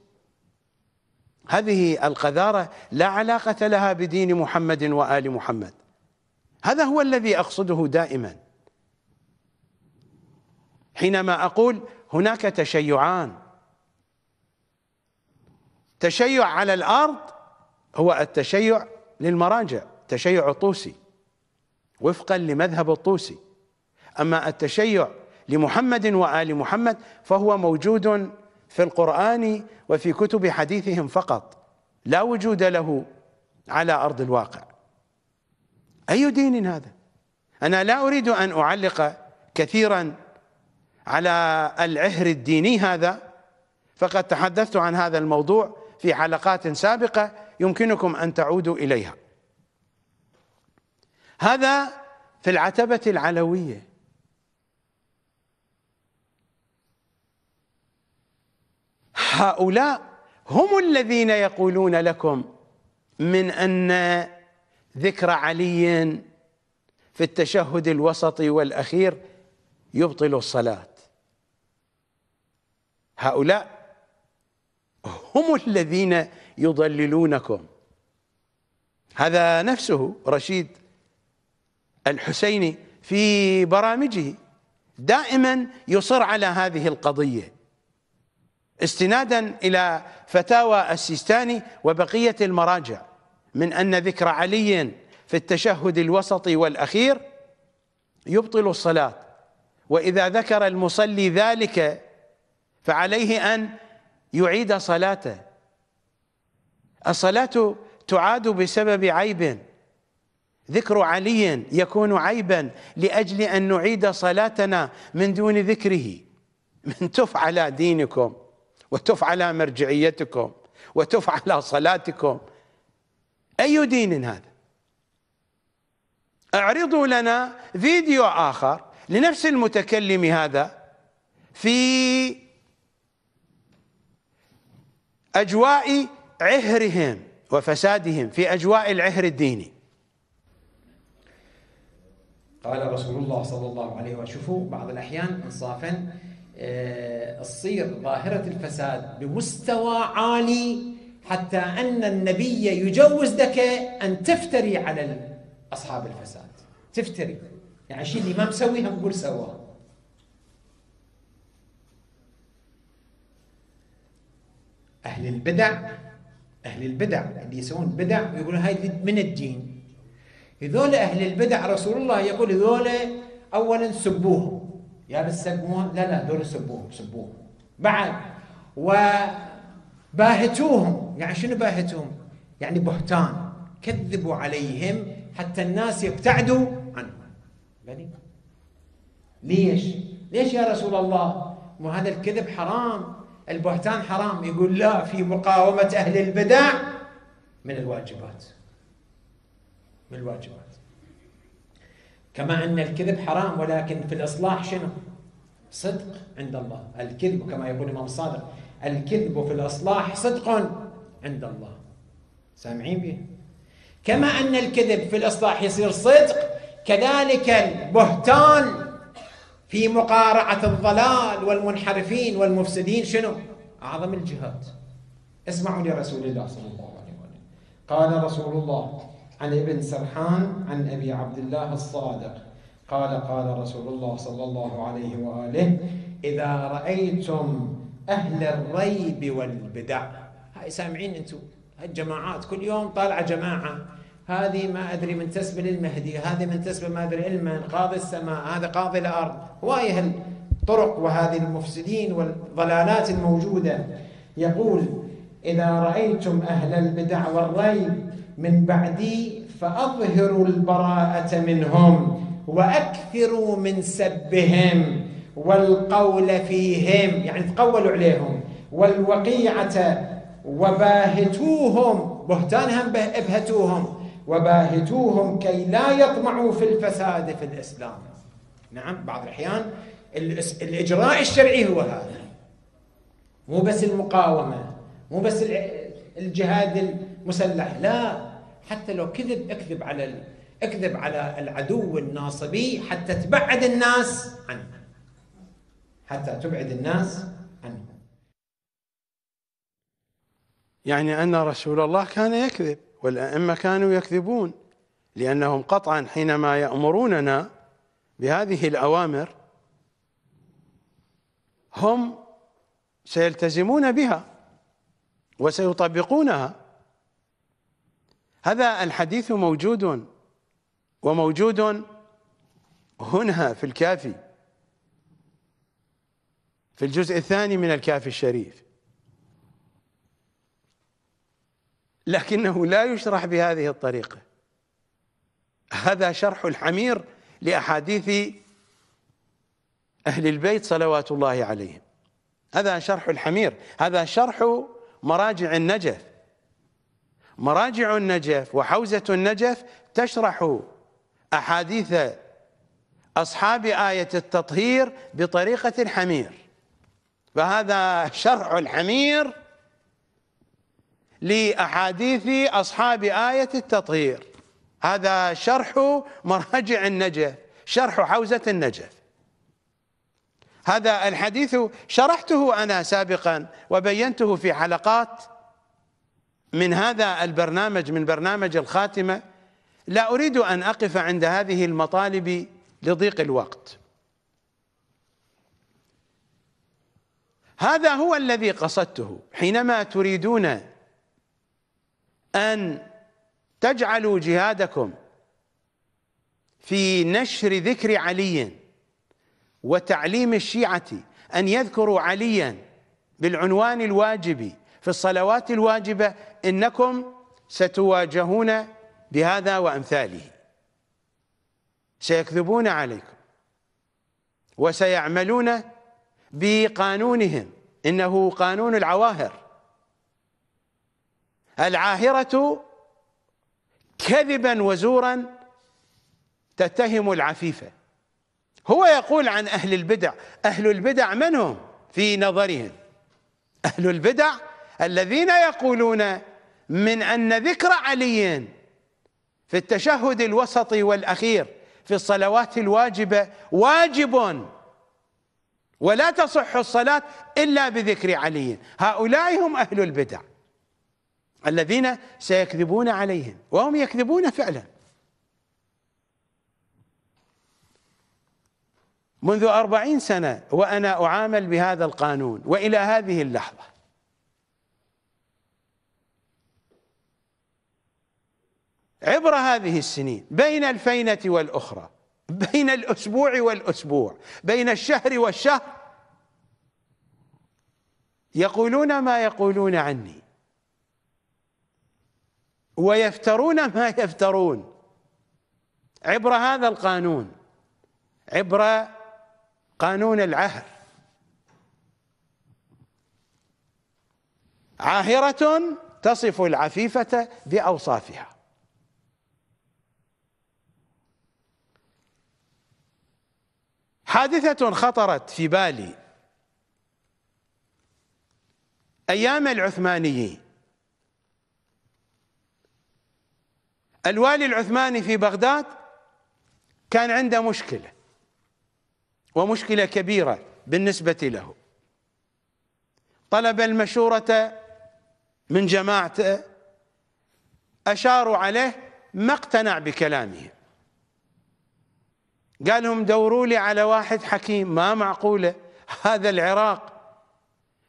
هذه القذارة لا علاقة لها بدين محمد وآل محمد هذا هو الذي أقصده دائما حينما أقول هناك تشيعان تشيع على الأرض هو التشيع للمراجع تشيع الطوسي وفقا لمذهب الطوسي أما التشيع لمحمد وآل محمد فهو موجود في القرآن وفي كتب حديثهم فقط لا وجود له على أرض الواقع أي دين هذا أنا لا أريد أن أعلق كثيرا على العهر الديني هذا فقد تحدثت عن هذا الموضوع في حلقات سابقة يمكنكم أن تعودوا إليها هذا في العتبة العلوية هؤلاء هم الذين يقولون لكم من أن ذكر علي في التشهد الوسطي والأخير يبطل الصلاة هؤلاء هم الذين يضللونكم هذا نفسه رشيد الحسيني في برامجه دائما يصر على هذه القضية استنادا إلى فتاوى السيستاني وبقية المراجع من أن ذكر علي في التشهد الوسطي والأخير يبطل الصلاة وإذا ذكر المصلي ذلك فعليه أن يعيد صلاته الصلاة تعاد بسبب عيب ذكر علي يكون عيبا لأجل أن نعيد صلاتنا من دون ذكره من تفعل دينكم وتف على مرجعيتكم وتف على صلاتكم أي دين هذا اعرضوا لنا فيديو آخر لنفس المتكلم هذا في أجواء عهرهم وفسادهم في أجواء العهر الديني قال رسول الله صلى الله عليه وسلم شوفوا بعض الأحيان إنصافا تصير آه، ظاهرة الفساد بمستوى عالي حتى أن النبي يجوز لك أن تفتري على أصحاب الفساد تفتري يعني الشيء اللي ما مسويه نقول سواه أهل البدع أهل البدع اللي يسوون بدع يقولون هاي من الدين هذول أهل البدع رسول الله يقول هذول أولا سبوهم يا بتسبون لا لا دول سبوهم سبوهم بعد وباهتوهم يعني شنو باهتوهم؟ يعني بهتان كذبوا عليهم حتى الناس يبتعدوا عنهم بني ليش؟ ليش يا رسول الله؟ مو هذا الكذب حرام البهتان حرام يقول لا في مقاومة أهل البدع من الواجبات من الواجبات كما أن الكذب حرام ولكن في الإصلاح شنو؟ صدق عند الله الكذب كما يقول الإمام الصادق الكذب في الإصلاح صدق عند الله سامعين به؟ كما أن الكذب في الإصلاح يصير صدق كذلك البهتان في مقارعة الضلال والمنحرفين والمفسدين شنو؟ أعظم الجهاد اسمعوا لرسول الله صلى الله عليه وسلم قال رسول الله عن ابن سرحان عن أبي عبد الله الصادق قال قال رسول الله صلى الله عليه وآله إذا رأيتم أهل الريب والبدع هاي سامعين أنتم هالجماعات كل يوم طالعة جماعة هذه ما أدري من تسبه للمهدي هذه من تسبه ما أدري المن قاضي السماء هذا قاضي الأرض هواي هالطرق وهذه المفسدين والضلالات الموجودة يقول إذا رأيتم أهل البدع والريب من بعدي فأظهروا البراءة منهم وأكثروا من سبهم والقول فيهم يعني تقولوا عليهم والوقيعة وباهتوهم بهتانهم ابهتوهم وباهتوهم كي لا يطمعوا في الفساد في الإسلام نعم بعض الأحيان الإجراء الشرعي هو هذا مو بس المقاومة مو بس الجهاد مسلح لا حتى لو كذب اكذب على اكذب على العدو الناصبي حتى تبعد الناس عنه حتى تبعد الناس عنه يعني أن رسول الله كان يكذب والأئمة كانوا يكذبون لأنهم قطعا حينما يأمروننا بهذه الأوامر هم سيلتزمون بها وسيطبقونها هذا الحديث موجود وموجود هنا في الكافي في الجزء الثاني من الكافي الشريف لكنه لا يشرح بهذه الطريقة هذا شرح الحمير لأحاديث أهل البيت صلوات الله عليهم هذا شرح الحمير هذا شرح مراجع النجف مراجع النجف وحوزة النجف تشرح أحاديث أصحاب آية التطهير بطريقة الحمير فهذا شرع الحمير لأحاديث أصحاب آية التطهير هذا شرح مراجع النجف شرح حوزة النجف هذا الحديث شرحته أنا سابقا وبينته في حلقات من هذا البرنامج من برنامج الخاتمة لا أريد أن أقف عند هذه المطالب لضيق الوقت هذا هو الذي قصدته حينما تريدون أن تجعلوا جهادكم في نشر ذكر علي وتعليم الشيعة أن يذكروا عليا بالعنوان الواجب في الصلوات الواجبة إنكم ستواجهون بهذا وأمثاله سيكذبون عليكم وسيعملون بقانونهم إنه قانون العواهر العاهرة كذبا وزورا تتهم العفيفة هو يقول عن أهل البدع أهل البدع من هم في نظرهم أهل البدع الذين يقولون من أن ذكر علي في التشهد الوسطي والأخير في الصلوات الواجبة واجب ولا تصح الصلاة إلا بذكر علي هؤلاء هم أهل البدع الذين سيكذبون عليهم وهم يكذبون فعلا منذ أربعين سنة وأنا أعامل بهذا القانون وإلى هذه اللحظة عبر هذه السنين بين الفينة والأخرى بين الأسبوع والأسبوع بين الشهر والشهر يقولون ما يقولون عني ويفترون ما يفترون عبر هذا القانون عبر قانون العهر عاهرة تصف العفيفة بأوصافها حادثة خطرت في بالي أيام العثمانيين الوالي العثماني في بغداد كان عنده مشكلة ومشكلة كبيرة بالنسبة له طلب المشورة من جماعته أشاروا عليه ما اقتنع بكلامهم قال لهم دوروا لي على واحد حكيم ما معقوله هذا العراق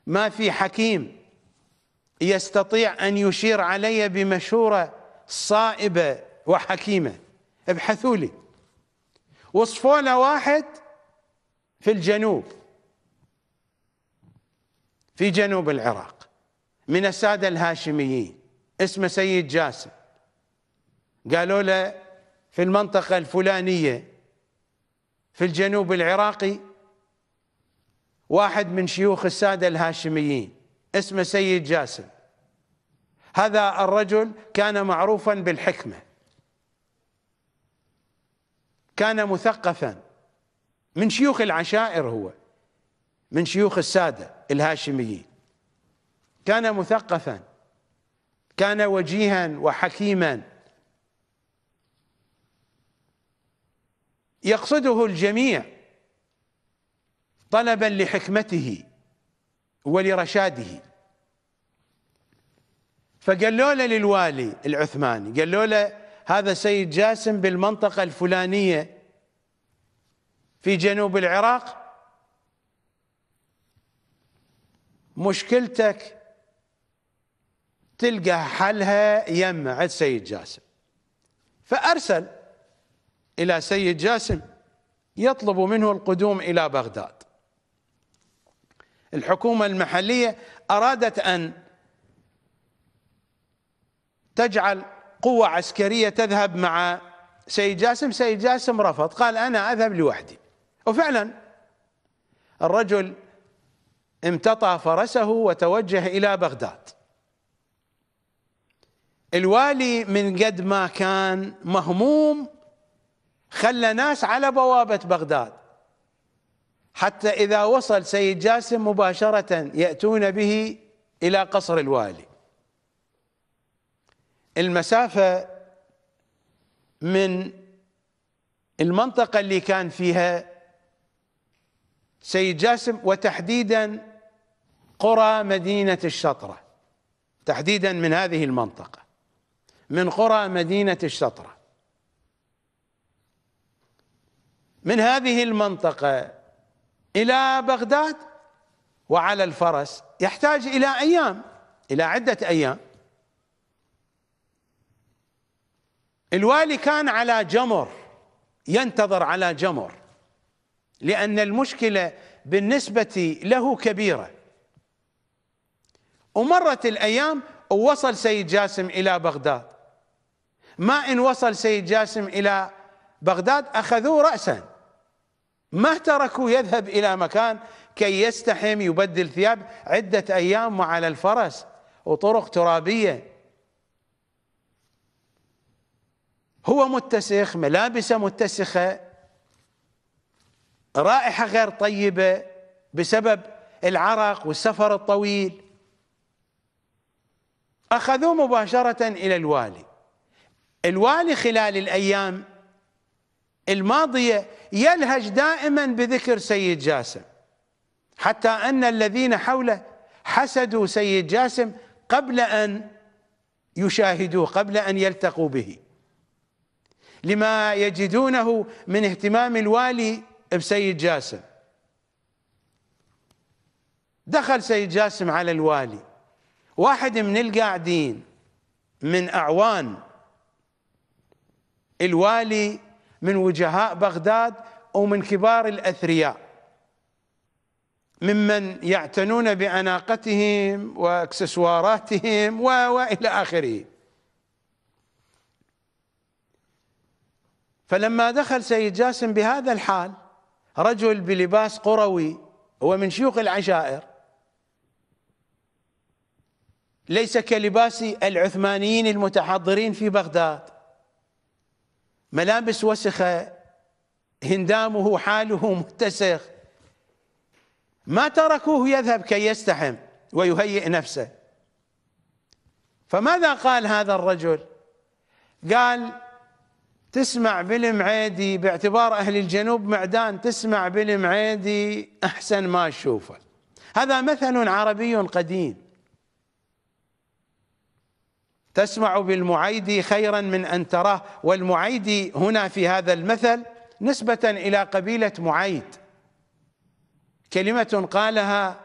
ما في حكيم يستطيع ان يشير علي بمشوره صائبه وحكيمه ابحثوا لي وصفوا له واحد في الجنوب في جنوب العراق من الساده الهاشميين اسمه سيد جاسم قالوا له في المنطقه الفلانيه في الجنوب العراقي واحد من شيوخ السادة الهاشميين اسمه سيد جاسم هذا الرجل كان معروفا بالحكمة كان مثقفا من شيوخ العشائر هو من شيوخ السادة الهاشميين كان مثقفا كان وجيها وحكيما يقصده الجميع طلبا لحكمته ولرشاده فقالوا له للوالي العثماني قالوا له هذا سيد جاسم بالمنطقة الفلانية في جنوب العراق مشكلتك تلقى حلها يم عند سيد جاسم فأرسل إلى سيد جاسم يطلب منه القدوم إلى بغداد الحكومة المحلية أرادت أن تجعل قوة عسكرية تذهب مع سيد جاسم سيد جاسم رفض قال أنا أذهب لوحدي وفعلا الرجل امتطى فرسه وتوجه إلى بغداد الوالي من قد ما كان مهموم خلى ناس على بوابة بغداد حتى إذا وصل سيد جاسم مباشرة يأتون به إلى قصر الوالي المسافة من المنطقة اللي كان فيها سيد جاسم وتحديدا قرى مدينة الشطرة تحديدا من هذه المنطقة من قرى مدينة الشطرة من هذه المنطقة إلى بغداد وعلى الفرس يحتاج إلى أيام إلى عدة أيام الوالي كان على جمر ينتظر على جمر لأن المشكلة بالنسبة له كبيرة ومرت الأيام ووصل سيد جاسم إلى بغداد ما إن وصل سيد جاسم إلى بغداد أخذوه رأساً ما تركوا يذهب إلى مكان كي يستحم يبدل ثياب عدة أيام وعلى الفرس وطرق ترابية هو متسخ ملابسه متسخة رائحة غير طيبة بسبب العرق والسفر الطويل أخذوه مباشرة إلى الوالي الوالي خلال الأيام الماضية يلهج دائما بذكر سيد جاسم حتى أن الذين حوله حسدوا سيد جاسم قبل أن يشاهدوه قبل أن يلتقوا به لما يجدونه من اهتمام الوالي بسيد جاسم دخل سيد جاسم على الوالي واحد من القاعدين من أعوان الوالي من وجهاء بغداد ومن كبار الأثرياء ممن يعتنون بأناقتهم وأكسسواراتهم وإلى آخره فلما دخل سيد جاسم بهذا الحال رجل بلباس قروي هو من شيوخ العشائر ليس كلباس العثمانيين المتحضرين في بغداد ملابس وسخة هندامه حاله متسخ ما تركوه يذهب كي يستحم ويهيئ نفسه فماذا قال هذا الرجل قال تسمع بالمعيدي باعتبار أهل الجنوب معدان تسمع بالمعيدي أحسن ما تشوفه هذا مثل عربي قديم تسمع بالمعيدي خيرا من أن تراه والمعيدي هنا في هذا المثل نسبة إلى قبيلة معيد كلمة قالها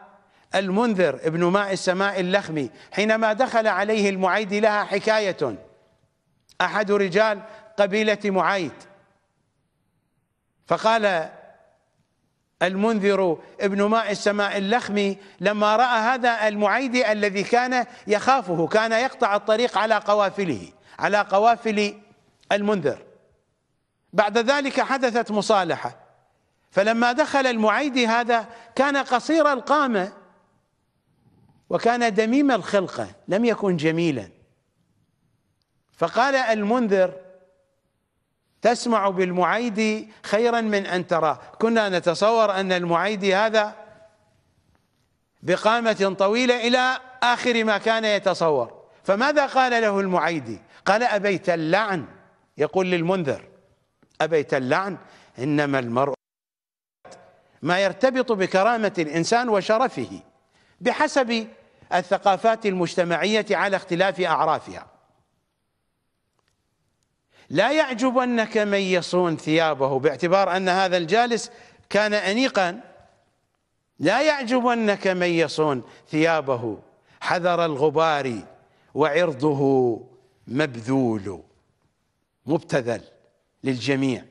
المنذر ابن ماء السماء اللخمي حينما دخل عليه المعيدي لها حكاية أحد رجال قبيلة معيد فقال المنذر ابن ماء السماء اللخمي لما رأى هذا المعيدي الذي كان يخافه كان يقطع الطريق على قوافله على قوافل المنذر بعد ذلك حدثت مصالحة فلما دخل المعيدي هذا كان قصير القامة وكان دميم الخلقة لم يكن جميلا فقال المنذر تسمع بالمعيدي خيرا من أن تراه كنا نتصور أن المعيدي هذا بقامة طويلة إلى آخر ما كان يتصور فماذا قال له المعيدي قال أبيت اللعن يقول للمنذر أبيت اللعن إنما المرء ما يرتبط بكرامة الإنسان وشرفه بحسب الثقافات المجتمعية على اختلاف أعرافها لا يعجبنك من يصون ثيابه باعتبار أن هذا الجالس كان أنيقا لا يعجبنك من يصون ثيابه حذر الغبار وعرضه مبذول مبتذل للجميع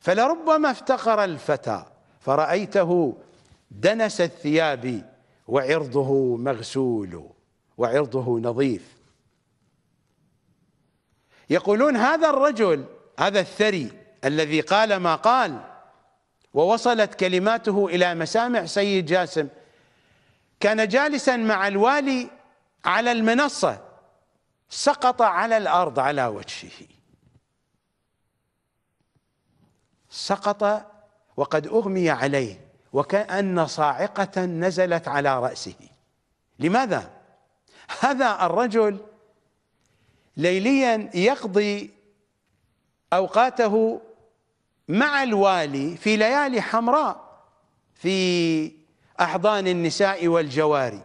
فلربما افتقر الفتى فرأيته دنس الثياب وعرضه مغسول وعرضه نظيف يقولون هذا الرجل هذا الثري الذي قال ما قال ووصلت كلماته إلى مسامع سيد جاسم كان جالسا مع الوالي على المنصة سقط على الأرض على وجهه سقط وقد أغمي عليه وكأن صاعقة نزلت على رأسه لماذا؟ هذا الرجل ليليا يقضي أوقاته مع الوالي في ليالي حمراء في أحضان النساء والجواري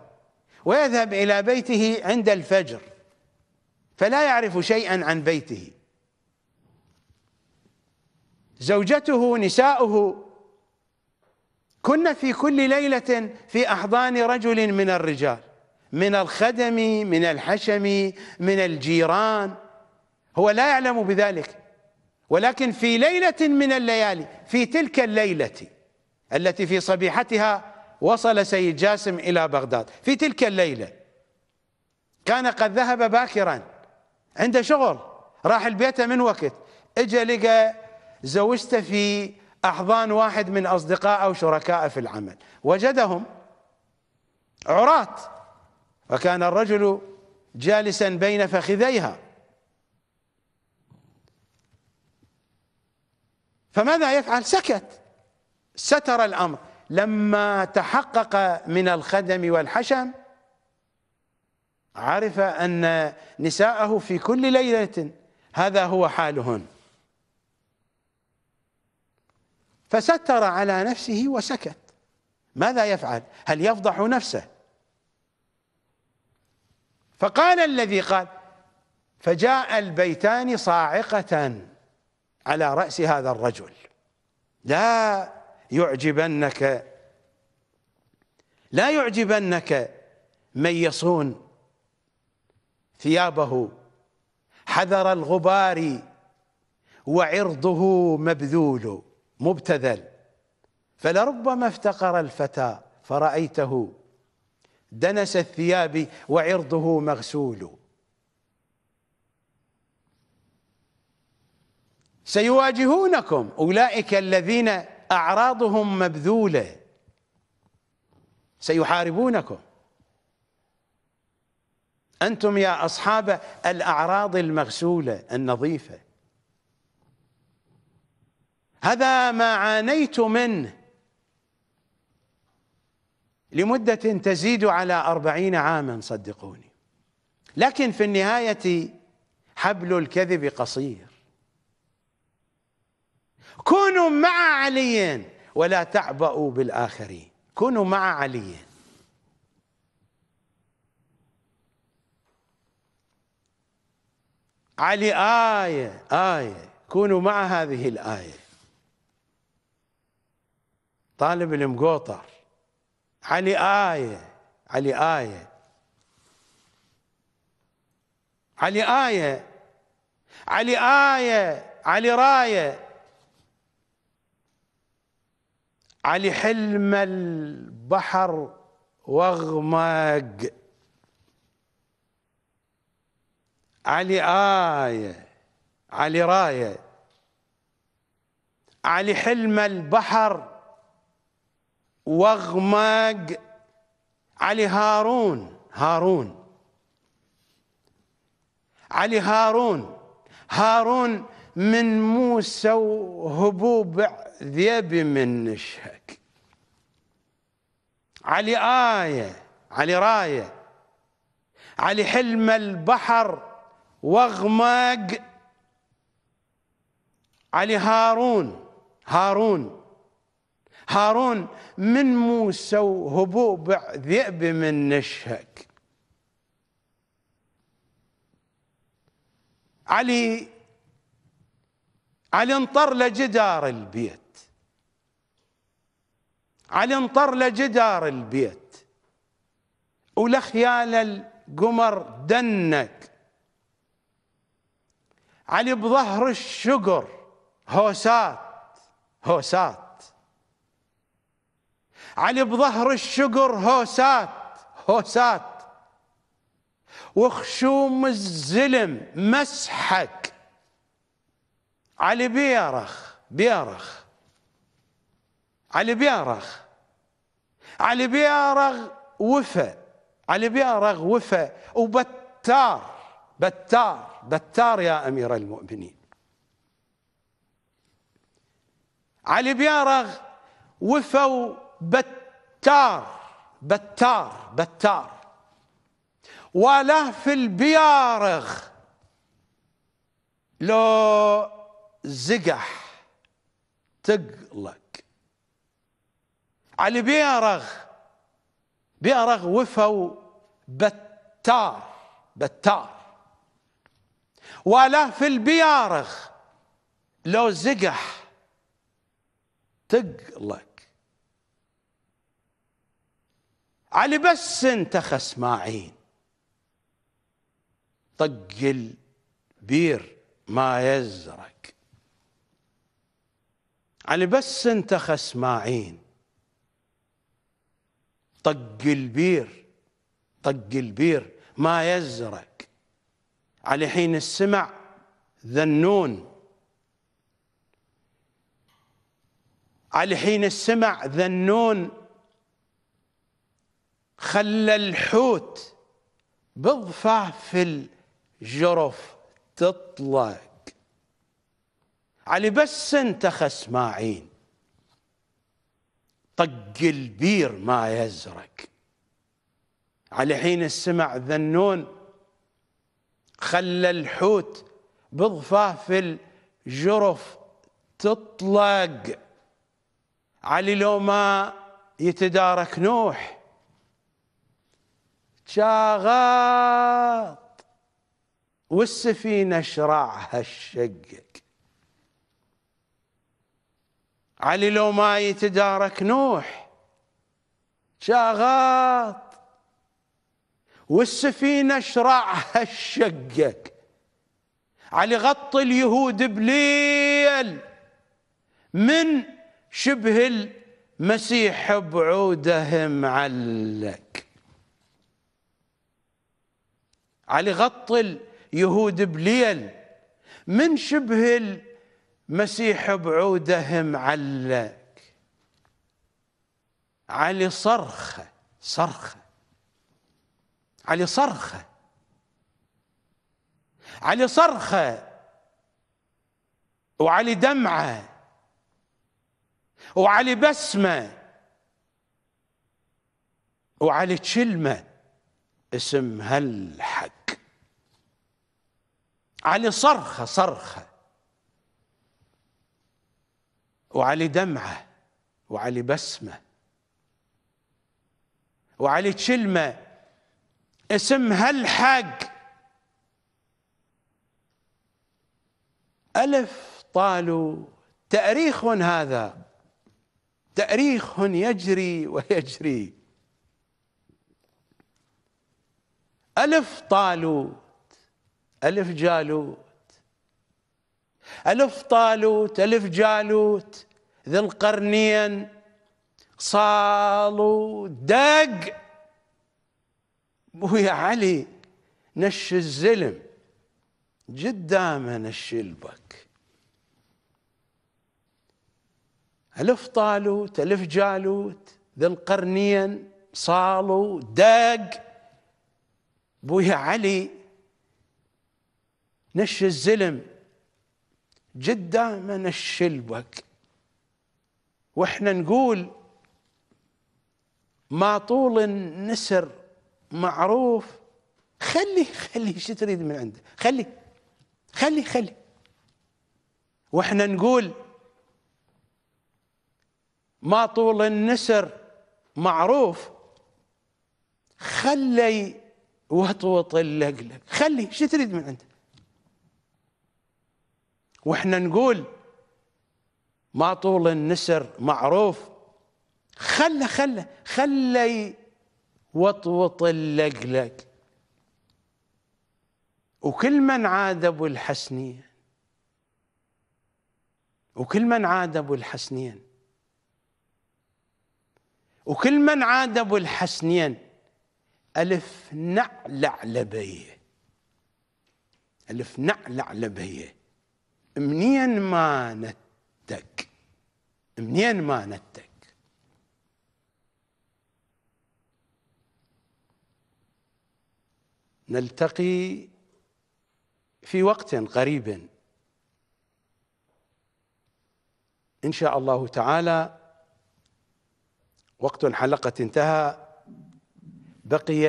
ويذهب إلى بيته عند الفجر فلا يعرف شيئا عن بيته زوجته نساؤه كن في كل ليلة في أحضان رجل من الرجال من الخدم من الحشم من الجيران هو لا يعلم بذلك ولكن في ليلة من الليالي في تلك الليلة التي في صبيحتها وصل سيد جاسم إلى بغداد في تلك الليلة كان قد ذهب باكرا عنده شغل راح البيت من وقت اجى لقى زوجته في أحضان واحد من أصدقائه وشركائه في العمل وجدهم عراة وكان الرجل جالسا بين فخذيها فماذا يفعل سكت ستر الأمر لما تحقق من الخدم والحشم عرف أن نساءه في كل ليلة هذا هو حالهن فستر على نفسه وسكت ماذا يفعل هل يفضح نفسه فقال الذي قال فجاء البيتان صاعقة على رأس هذا الرجل لا يعجبنك لا يعجبنك من يصون ثيابه حذر الغبار وعرضه مبذول مبتذل فلربما افتقر الفتى فرأيته دنس الثياب وعرضه مغسول سيواجهونكم أولئك الذين أعراضهم مبذولة سيحاربونكم أنتم يا أصحاب الأعراض المغسولة النظيفة هذا ما عانيت منه لمدة تزيد على أربعين عاما صدقوني لكن في النهاية حبل الكذب قصير كونوا مع علي ولا تعبأوا بالآخرين كونوا مع علي علي آية آية كونوا مع هذه الآية طالب المقوطر علي آية علي آية علي آية علي آية علي راية علي حلم البحر واغمق علي آية علي راية علي حلم البحر واغمق علي هارون هارون علي هارون هارون من موسى وهبوب ذيبي من نشهك علي آية علي راية علي حلم البحر واغمق علي هارون هارون هارون من موسى وهبوب ذئب من نشهك علي علي انطر لجدار البيت علي انطر لجدار البيت ولخيال القمر دنك علي بظهر الشقر هوسات هوسات علي بظهر الشقر هوسات هوسات وخشوم الزلم مسحك علي بيرخ بيرخ علي بيرخ علي بيرخ وفى علي بيرخ وفى وبتار بتار بتار يا امير المؤمنين علي بيرخ وفوا بتار بتار بتار ولهف البيارغ لو زقح تقلق على بيرغ بيرغ وفوا بتار بتار وله في البيارغ لو زقح تقلق علي بس انتخى اسماعيل طق البير ما يزرق علي بس انتخى اسماعيل طق البير طق البير ما يزرق على حين السمع ذنون على حين السمع ذنون خلى الحوت بضفع في الجرف تطلق علي بس انت اسماعيل طق البير ما يزرق على حين السمع ذنون خلى الحوت بضفاف الجرف تطلق علي لو ما يتدارك نوح شاغاط والسفينة شرعها الشقق علي لو ما يتدارك نوح شاغاط والسفينة شرعها الشقق علي غطي اليهود بليل من شبه المسيح بعوده معلق علي غطل يهود بليل من شبه المسيح بعوده علك علي صرخة صرخة علي صرخة علي صرخة وعلي دمعة وعلي بسمة وعلي كلمة اسمها الحق علي صرخة صرخة وعلي دمعة وعلي بسمة وعلي كلمة اسمها الحق ألف طالوا تأريخ هذا تأريخ يجري ويجري ألف طالوا ألف جالوت ألف طالوت ألف جالوت ذي القرنين صالوا دق بويا علي نش الزلم قدامه نش البك ألف طالوت ألف جالوت ذي القرنين صالوا دق بويا علي نش الزلم جدا ما نش البك واحنا نقول ما طول النسر معروف خلي خلي شو تريد من عنده خلي خلي خلي واحنا نقول ما طول النسر معروف خلي وطوط اللقلق خلي شو تريد من عنده واحنا نقول ما طول النسر معروف خله خله خله يوطوط اللقلق وكل من عاد ابو الحسنين وكل من عاد ابو الحسنين وكل من عاد ابو الحسنين الف نعلع لبيه الف نعلع لبيه منين ما نتك منين ما نتك نلتقي في وقت قريب ان شاء الله تعالى وقت الحلقه انتهى بقي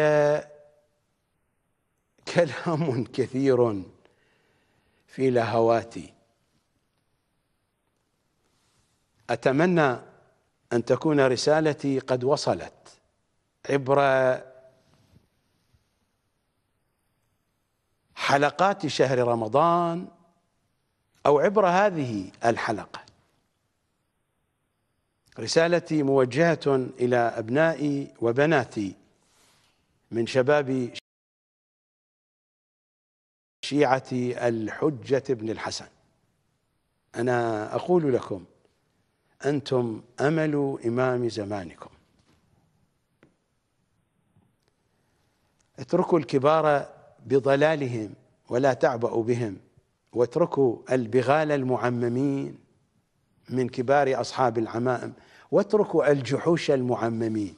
كلام كثير في لهواتي أتمنى أن تكون رسالتي قد وصلت عبر حلقات شهر رمضان أو عبر هذه الحلقة رسالتي موجهة إلى أبنائي وبناتي من شباب شيعة الحجة بن الحسن أنا أقول لكم أنتم أمل إمام زمانكم اتركوا الكبار بضلالهم ولا تعبأوا بهم واتركوا البغال المعممين من كبار أصحاب العمائم واتركوا الجحوش المعممين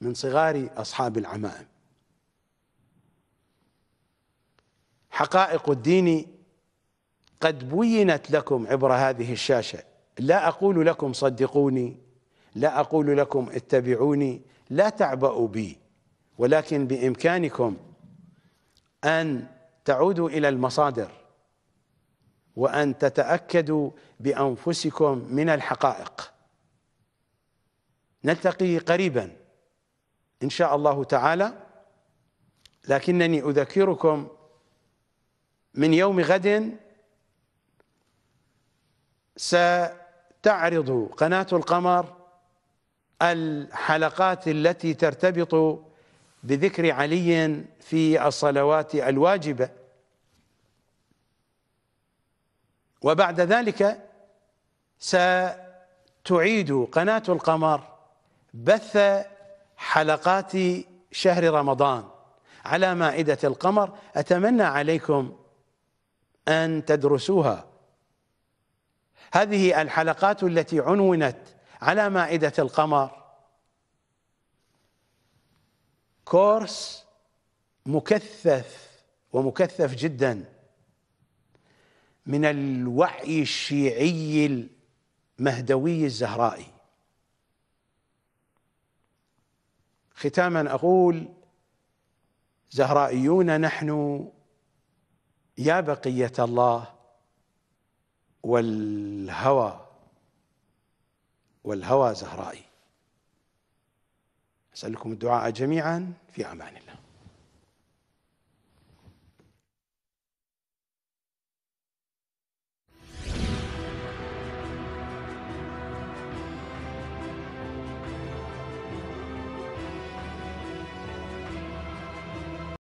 من صغار أصحاب العمائم حقائق الدين قد بينت لكم عبر هذه الشاشه لا أقول لكم صدقوني لا أقول لكم اتبعوني لا تعبأوا بي ولكن بإمكانكم أن تعودوا إلى المصادر وأن تتأكدوا بأنفسكم من الحقائق نلتقي قريبا إن شاء الله تعالى لكنني أذكركم من يوم غد سنلتقي تعرض قناة القمر الحلقات التي ترتبط بذكر علي في الصلوات الواجبة وبعد ذلك ستعيد قناة القمر بث حلقات شهر رمضان على مائدة القمر أتمنى عليكم أن تدرسوها هذه الحلقات التي عنونت على مائدة القمر كورس مكثف ومكثف جدا من الوعي الشيعي المهدوي الزهرائي ختاما أقول زهرائيون نحن يا بقية الله والهوى والهوى زهرائي أسألكم الدعاء جميعا في أمان الله